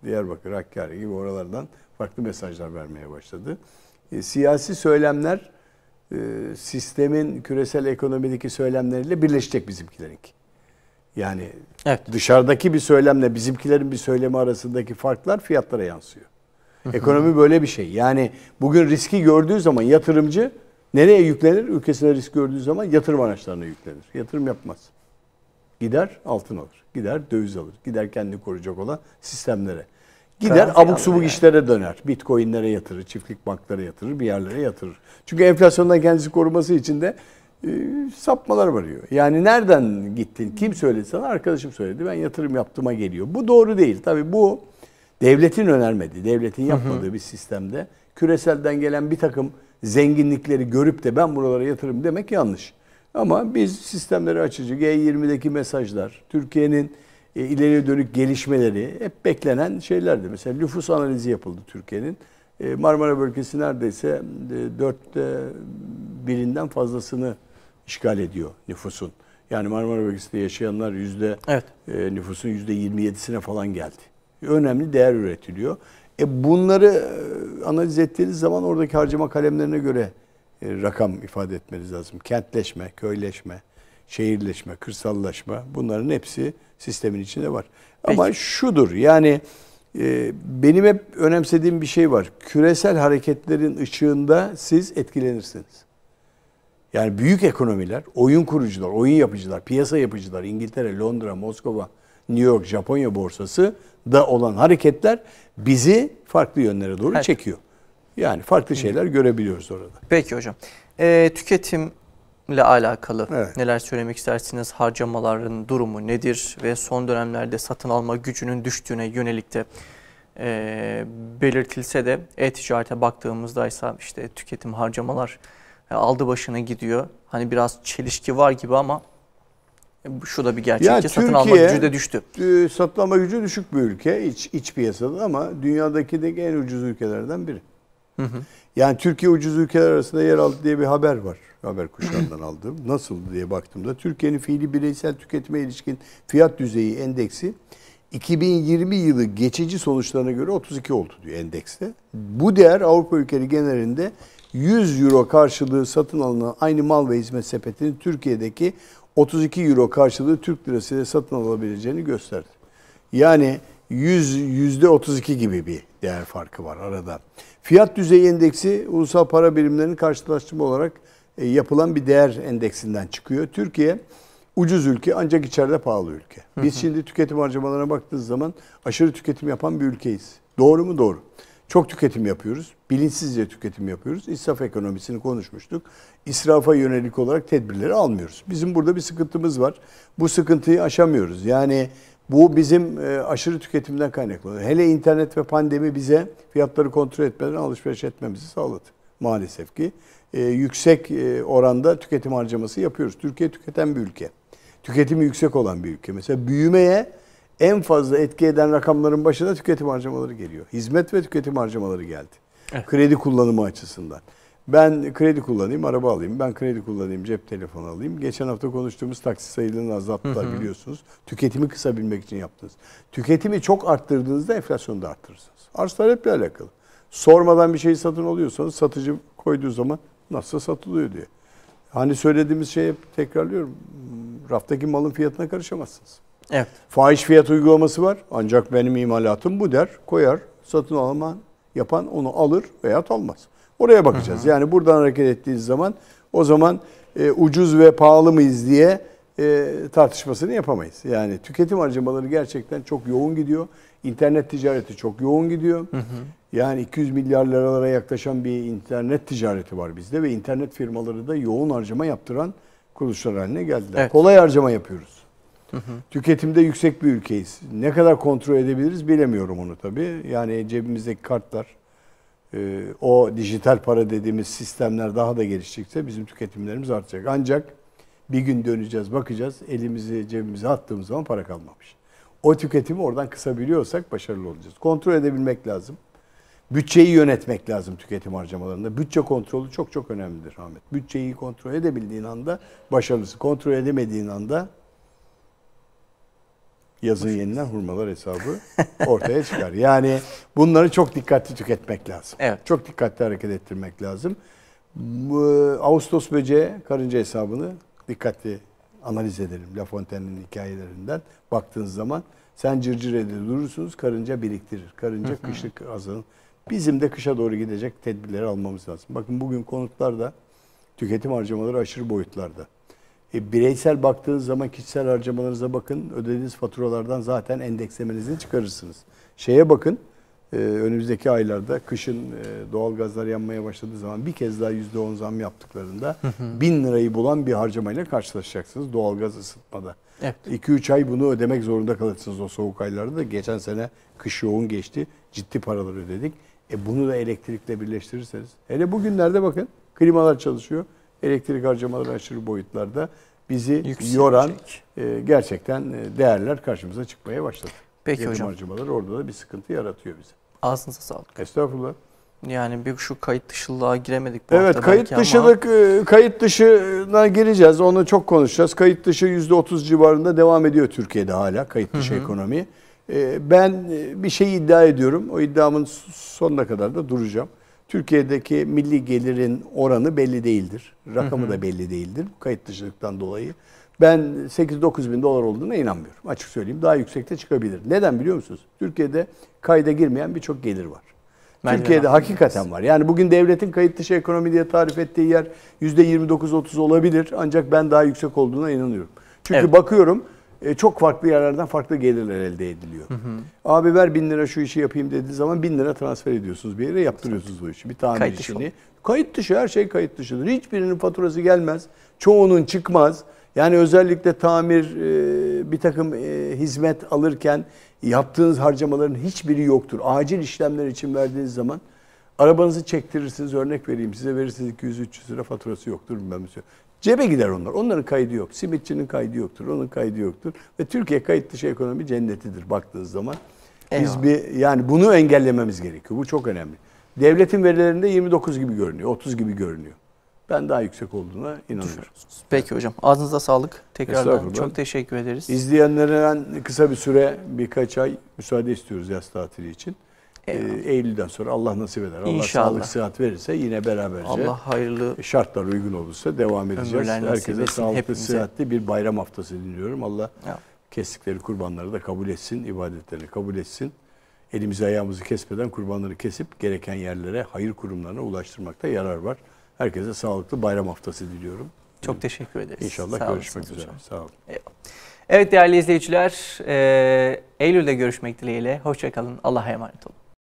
Diyarbakır, Hakkari gibi oralardan farklı mesajlar vermeye başladı. E, siyasi söylemler e, sistemin küresel ekonomideki söylemleriyle birleşecek bizimkilerinki. Yani evet. dışarıdaki bir söylemle bizimkilerin bir söylemi arasındaki farklar fiyatlara yansıyor. Ekonomi böyle bir şey. Yani bugün riski gördüğü zaman yatırımcı nereye yüklenir? Ülkesine risk gördüğü zaman yatırım araçlarına yüklenir. Yatırım yapmaz. Gider altın alır. Gider döviz alır. Gider kendini koruyacak olan sistemlere. Gider Garanti abuk subuk yani. işlere döner. Bitcoin'lere yatırır, çiftlik banklara yatırır, bir yerlere yatırır. Çünkü enflasyondan kendisi koruması için de e, sapmalar varıyor. Yani nereden gittin? Kim söyledi sana? Arkadaşım söyledi. Ben yatırım yaptığıma geliyor. Bu doğru değil. Tabii bu devletin önermediği, devletin yapmadığı bir sistemde küreselden gelen bir takım zenginlikleri görüp de ben buralara yatırım demek yanlış. Ama biz sistemleri açıcı G20'deki mesajlar, Türkiye'nin e, ileriye dönük gelişmeleri hep beklenen şeylerdi. Mesela nüfus analizi yapıldı Türkiye'nin. E, Marmara bölgesi neredeyse e, dörtte birinden fazlasını işgal ediyor nüfusun. Yani Marmara bölgesinde yaşayanlar yüzde evet. E, nüfusun yüzde 27'sine falan geldi. Önemli değer üretiliyor. E bunları e, analiz ettiğiniz zaman oradaki harcama kalemlerine göre rakam ifade etmeniz lazım. Kentleşme, köyleşme, şehirleşme, kırsallaşma bunların hepsi sistemin içinde var. Peki. Ama şudur yani e, benim hep önemsediğim bir şey var. Küresel hareketlerin ışığında siz etkilenirsiniz. Yani büyük ekonomiler, oyun kurucular, oyun yapıcılar, piyasa yapıcılar, İngiltere, Londra, Moskova, New York, Japonya borsası da olan hareketler bizi farklı yönlere doğru evet. çekiyor. Yani farklı şeyler görebiliyoruz orada. Peki hocam. E, tüketim ile alakalı evet. neler söylemek istersiniz? Harcamaların durumu nedir ve son dönemlerde satın alma gücünün düştüğüne yönelik de e, belirtilse de e-ticarete baktığımızda ise işte tüketim harcamalar e, aldı başına gidiyor. Hani biraz çelişki var gibi ama şu da bir gerçek ya ki satın Türkiye, alma gücü de düştü. E, satın alma gücü düşük bir ülke iç, iç piyasada ama dünyadaki de en ucuz ülkelerden biri. Hı hı. Yani Türkiye ucuz ülkeler arasında yer aldı diye bir haber var haber kuşağından aldım. Nasıl diye baktığımda Türkiye'nin fiili bireysel tüketime ilişkin fiyat düzeyi endeksi 2020 yılı geçici sonuçlarına göre 32 oldu diyor endekste. Bu değer Avrupa ülkeleri genelinde 100 euro karşılığı satın alınan aynı mal ve hizmet sepetinin Türkiye'deki 32 euro karşılığı Türk lirası ile satın alabileceğini gösterdi. Yani 100 yüzde 32 gibi bir değer farkı var arada. Fiyat düzeyi endeksi ulusal para birimlerinin karşılaştırma olarak e, yapılan bir değer endeksinden çıkıyor. Türkiye ucuz ülke ancak içeride pahalı ülke. Biz hı hı. şimdi tüketim harcamalarına baktığınız zaman aşırı tüketim yapan bir ülkeyiz. Doğru mu? Doğru. Çok tüketim yapıyoruz. Bilinçsizce tüketim yapıyoruz. İsraf ekonomisini konuşmuştuk. İsrafa yönelik olarak tedbirleri almıyoruz. Bizim burada bir sıkıntımız var. Bu sıkıntıyı aşamıyoruz. Yani bu bizim e, aşırı tüketimden kaynaklanıyor. Hele internet ve pandemi bize fiyatları kontrol etmeden alışveriş etmemizi sağladı maalesef ki e, yüksek e, oranda tüketim harcaması yapıyoruz. Türkiye tüketen bir ülke. Tüketimi yüksek olan bir ülke. Mesela büyümeye en fazla etki eden rakamların başına tüketim harcamaları geliyor. Hizmet ve tüketim harcamaları geldi. Evet. Kredi kullanımı açısından. Ben kredi kullanayım, araba alayım. Ben kredi kullanayım, cep telefonu alayım. Geçen hafta konuştuğumuz taksi sayılarını azalttılar biliyorsunuz. Tüketimi kısabilmek için yaptınız. Tüketimi çok arttırdığınızda enflasyonu da arttırırsınız. Arz taleple alakalı. Sormadan bir şeyi satın alıyorsanız satıcı koyduğu zaman Nasıl satılıyor diye. Hani söylediğimiz şeyi hep tekrarlıyorum. Raftaki malın fiyatına karışamazsınız. Evet. Fahiş fiyat uygulaması var. Ancak benim imalatım bu der. Koyar. Satın alman, yapan onu alır veya almaz. Oraya bakacağız. Hı hı. Yani buradan hareket ettiğiniz zaman o zaman e, ucuz ve pahalı mıyız diye e, tartışmasını yapamayız. Yani tüketim harcamaları gerçekten çok yoğun gidiyor. İnternet ticareti çok yoğun gidiyor. Hı hı. Yani 200 milyar liralara yaklaşan bir internet ticareti var bizde ve internet firmaları da yoğun harcama yaptıran kuruluşlar haline geldiler. Evet. Kolay harcama yapıyoruz. Hı hı. Tüketimde yüksek bir ülkeyiz. Ne kadar kontrol edebiliriz bilemiyorum onu tabii. Yani cebimizdeki kartlar, e, o dijital para dediğimiz sistemler daha da geliştikçe bizim tüketimlerimiz artacak. Ancak bir gün döneceğiz, bakacağız. Elimizi cebimize attığımız zaman para kalmamış. O tüketimi oradan kısabiliyorsak başarılı olacağız. Kontrol edebilmek lazım. Bütçeyi yönetmek lazım tüketim harcamalarında. Bütçe kontrolü çok çok önemlidir Ahmet. Bütçeyi kontrol edebildiğin anda başarılısı. Kontrol edemediğin anda yazın yeniden hurmalar hesabı [LAUGHS] ortaya çıkar. Yani bunları çok dikkatli tüketmek lazım. Evet. Çok dikkatli hareket ettirmek lazım. Ağustos böceği karınca hesabını dikkatli analiz edelim La Fontaine'in hikayelerinden baktığınız zaman sen cırcır edilir durursunuz karınca biriktirir. Karınca kışlık azalır. Bizim de kışa doğru gidecek tedbirleri almamız lazım. Bakın bugün konutlarda tüketim harcamaları aşırı boyutlarda. E, bireysel baktığınız zaman kişisel harcamalarınıza bakın. Ödediğiniz faturalardan zaten endekslemenizi çıkarırsınız. Şeye bakın ee, önümüzdeki aylarda kışın e, doğal gazlar yanmaya başladığı zaman bir kez daha yüzde on zam yaptıklarında bin lirayı bulan bir harcamayla karşılaşacaksınız doğalgaz ısıtmada. Evet. 2 üç ay bunu ödemek zorunda kalırsınız o soğuk aylarda Geçen sene kış yoğun geçti. Ciddi paralar ödedik. E bunu da elektrikle birleştirirseniz. Hele bugünlerde bakın klimalar çalışıyor. Elektrik harcamaları aşırı boyutlarda bizi Yükselecek. yoran e, gerçekten e, değerler karşımıza çıkmaya başladı. Peki Yatım hocam. harcamaları orada da bir sıkıntı yaratıyor bize. Ağzınıza sağlık. Estağfurullah. Yani bir şu kayıt dışılığa giremedik bu Evet kayıt dışılık ama... E, kayıt dışına gireceğiz. Onu çok konuşacağız. Kayıt dışı yüzde otuz civarında devam ediyor Türkiye'de hala kayıt dışı hı hı. ekonomi. E, ben e, bir şey iddia ediyorum. O iddiamın sonuna kadar da duracağım. Türkiye'deki milli gelirin oranı belli değildir. Rakamı hı hı. da belli değildir kayıt dışılıktan dolayı. Ben 8-9 bin dolar olduğuna inanmıyorum. Açık söyleyeyim daha yüksekte çıkabilir. Neden biliyor musunuz? Türkiye'de kayda girmeyen birçok gelir var. Bence Türkiye'de hakikaten var. Yani bugün devletin kayıt dışı ekonomi diye tarif ettiği yer %29-30 olabilir. Ancak ben daha yüksek olduğuna inanıyorum. Çünkü evet. bakıyorum e, çok farklı yerlerden farklı gelirler elde ediliyor. Hı hı. Abi ver bin lira şu işi yapayım dediği zaman bin lira transfer ediyorsunuz bir yere yaptırıyorsunuz bu işi. Bir tamir kayıt işini. Dışı kayıt dışı her şey kayıt dışıdır. Hiçbirinin faturası gelmez. Çoğunun çıkmaz. Yani özellikle tamir e, bir takım e, hizmet alırken yaptığınız harcamaların hiçbiri yoktur. Acil işlemler için verdiğiniz zaman arabanızı çektirirsiniz örnek vereyim size verirsiniz 200-300 lira faturası yoktur bilmem ne. Cebe gider onlar. Onların kaydı yok. Simitçinin kaydı yoktur. Onun kaydı yoktur. Ve Türkiye kayıt dışı ekonomi cennetidir baktığınız zaman. Eyvallah. Biz bir yani bunu engellememiz gerekiyor. Bu çok önemli. Devletin verilerinde 29 gibi görünüyor, 30 gibi görünüyor ben daha yüksek olduğuna inanıyorum. Peki hocam. Ağzınıza sağlık. Tekrardan çok teşekkür ederiz. İzleyenlerden kısa bir süre birkaç ay müsaade istiyoruz yaz tatili için. Ee, Eyvallah. Eylül'den sonra Allah nasip eder. Allah İnşallah. sağlık sıhhat verirse yine beraberce Allah hayırlı şartlar uygun olursa devam edeceğiz. Herkese sağlıklı hepimize. sıhhatli bir bayram haftası diliyorum. Allah ya. kestikleri kurbanları da kabul etsin, ibadetlerini kabul etsin. Elimizi ayağımızı kesmeden kurbanları kesip gereken yerlere hayır kurumlarına ulaştırmakta yarar var. Herkese sağlıklı bayram haftası diliyorum. Çok teşekkür ederiz. İnşallah Sağ görüşmek üzere. Hocam. Sağ olun. Evet değerli izleyiciler, e, Eylül'de görüşmek dileğiyle. Hoşçakalın. Allah'a emanet olun.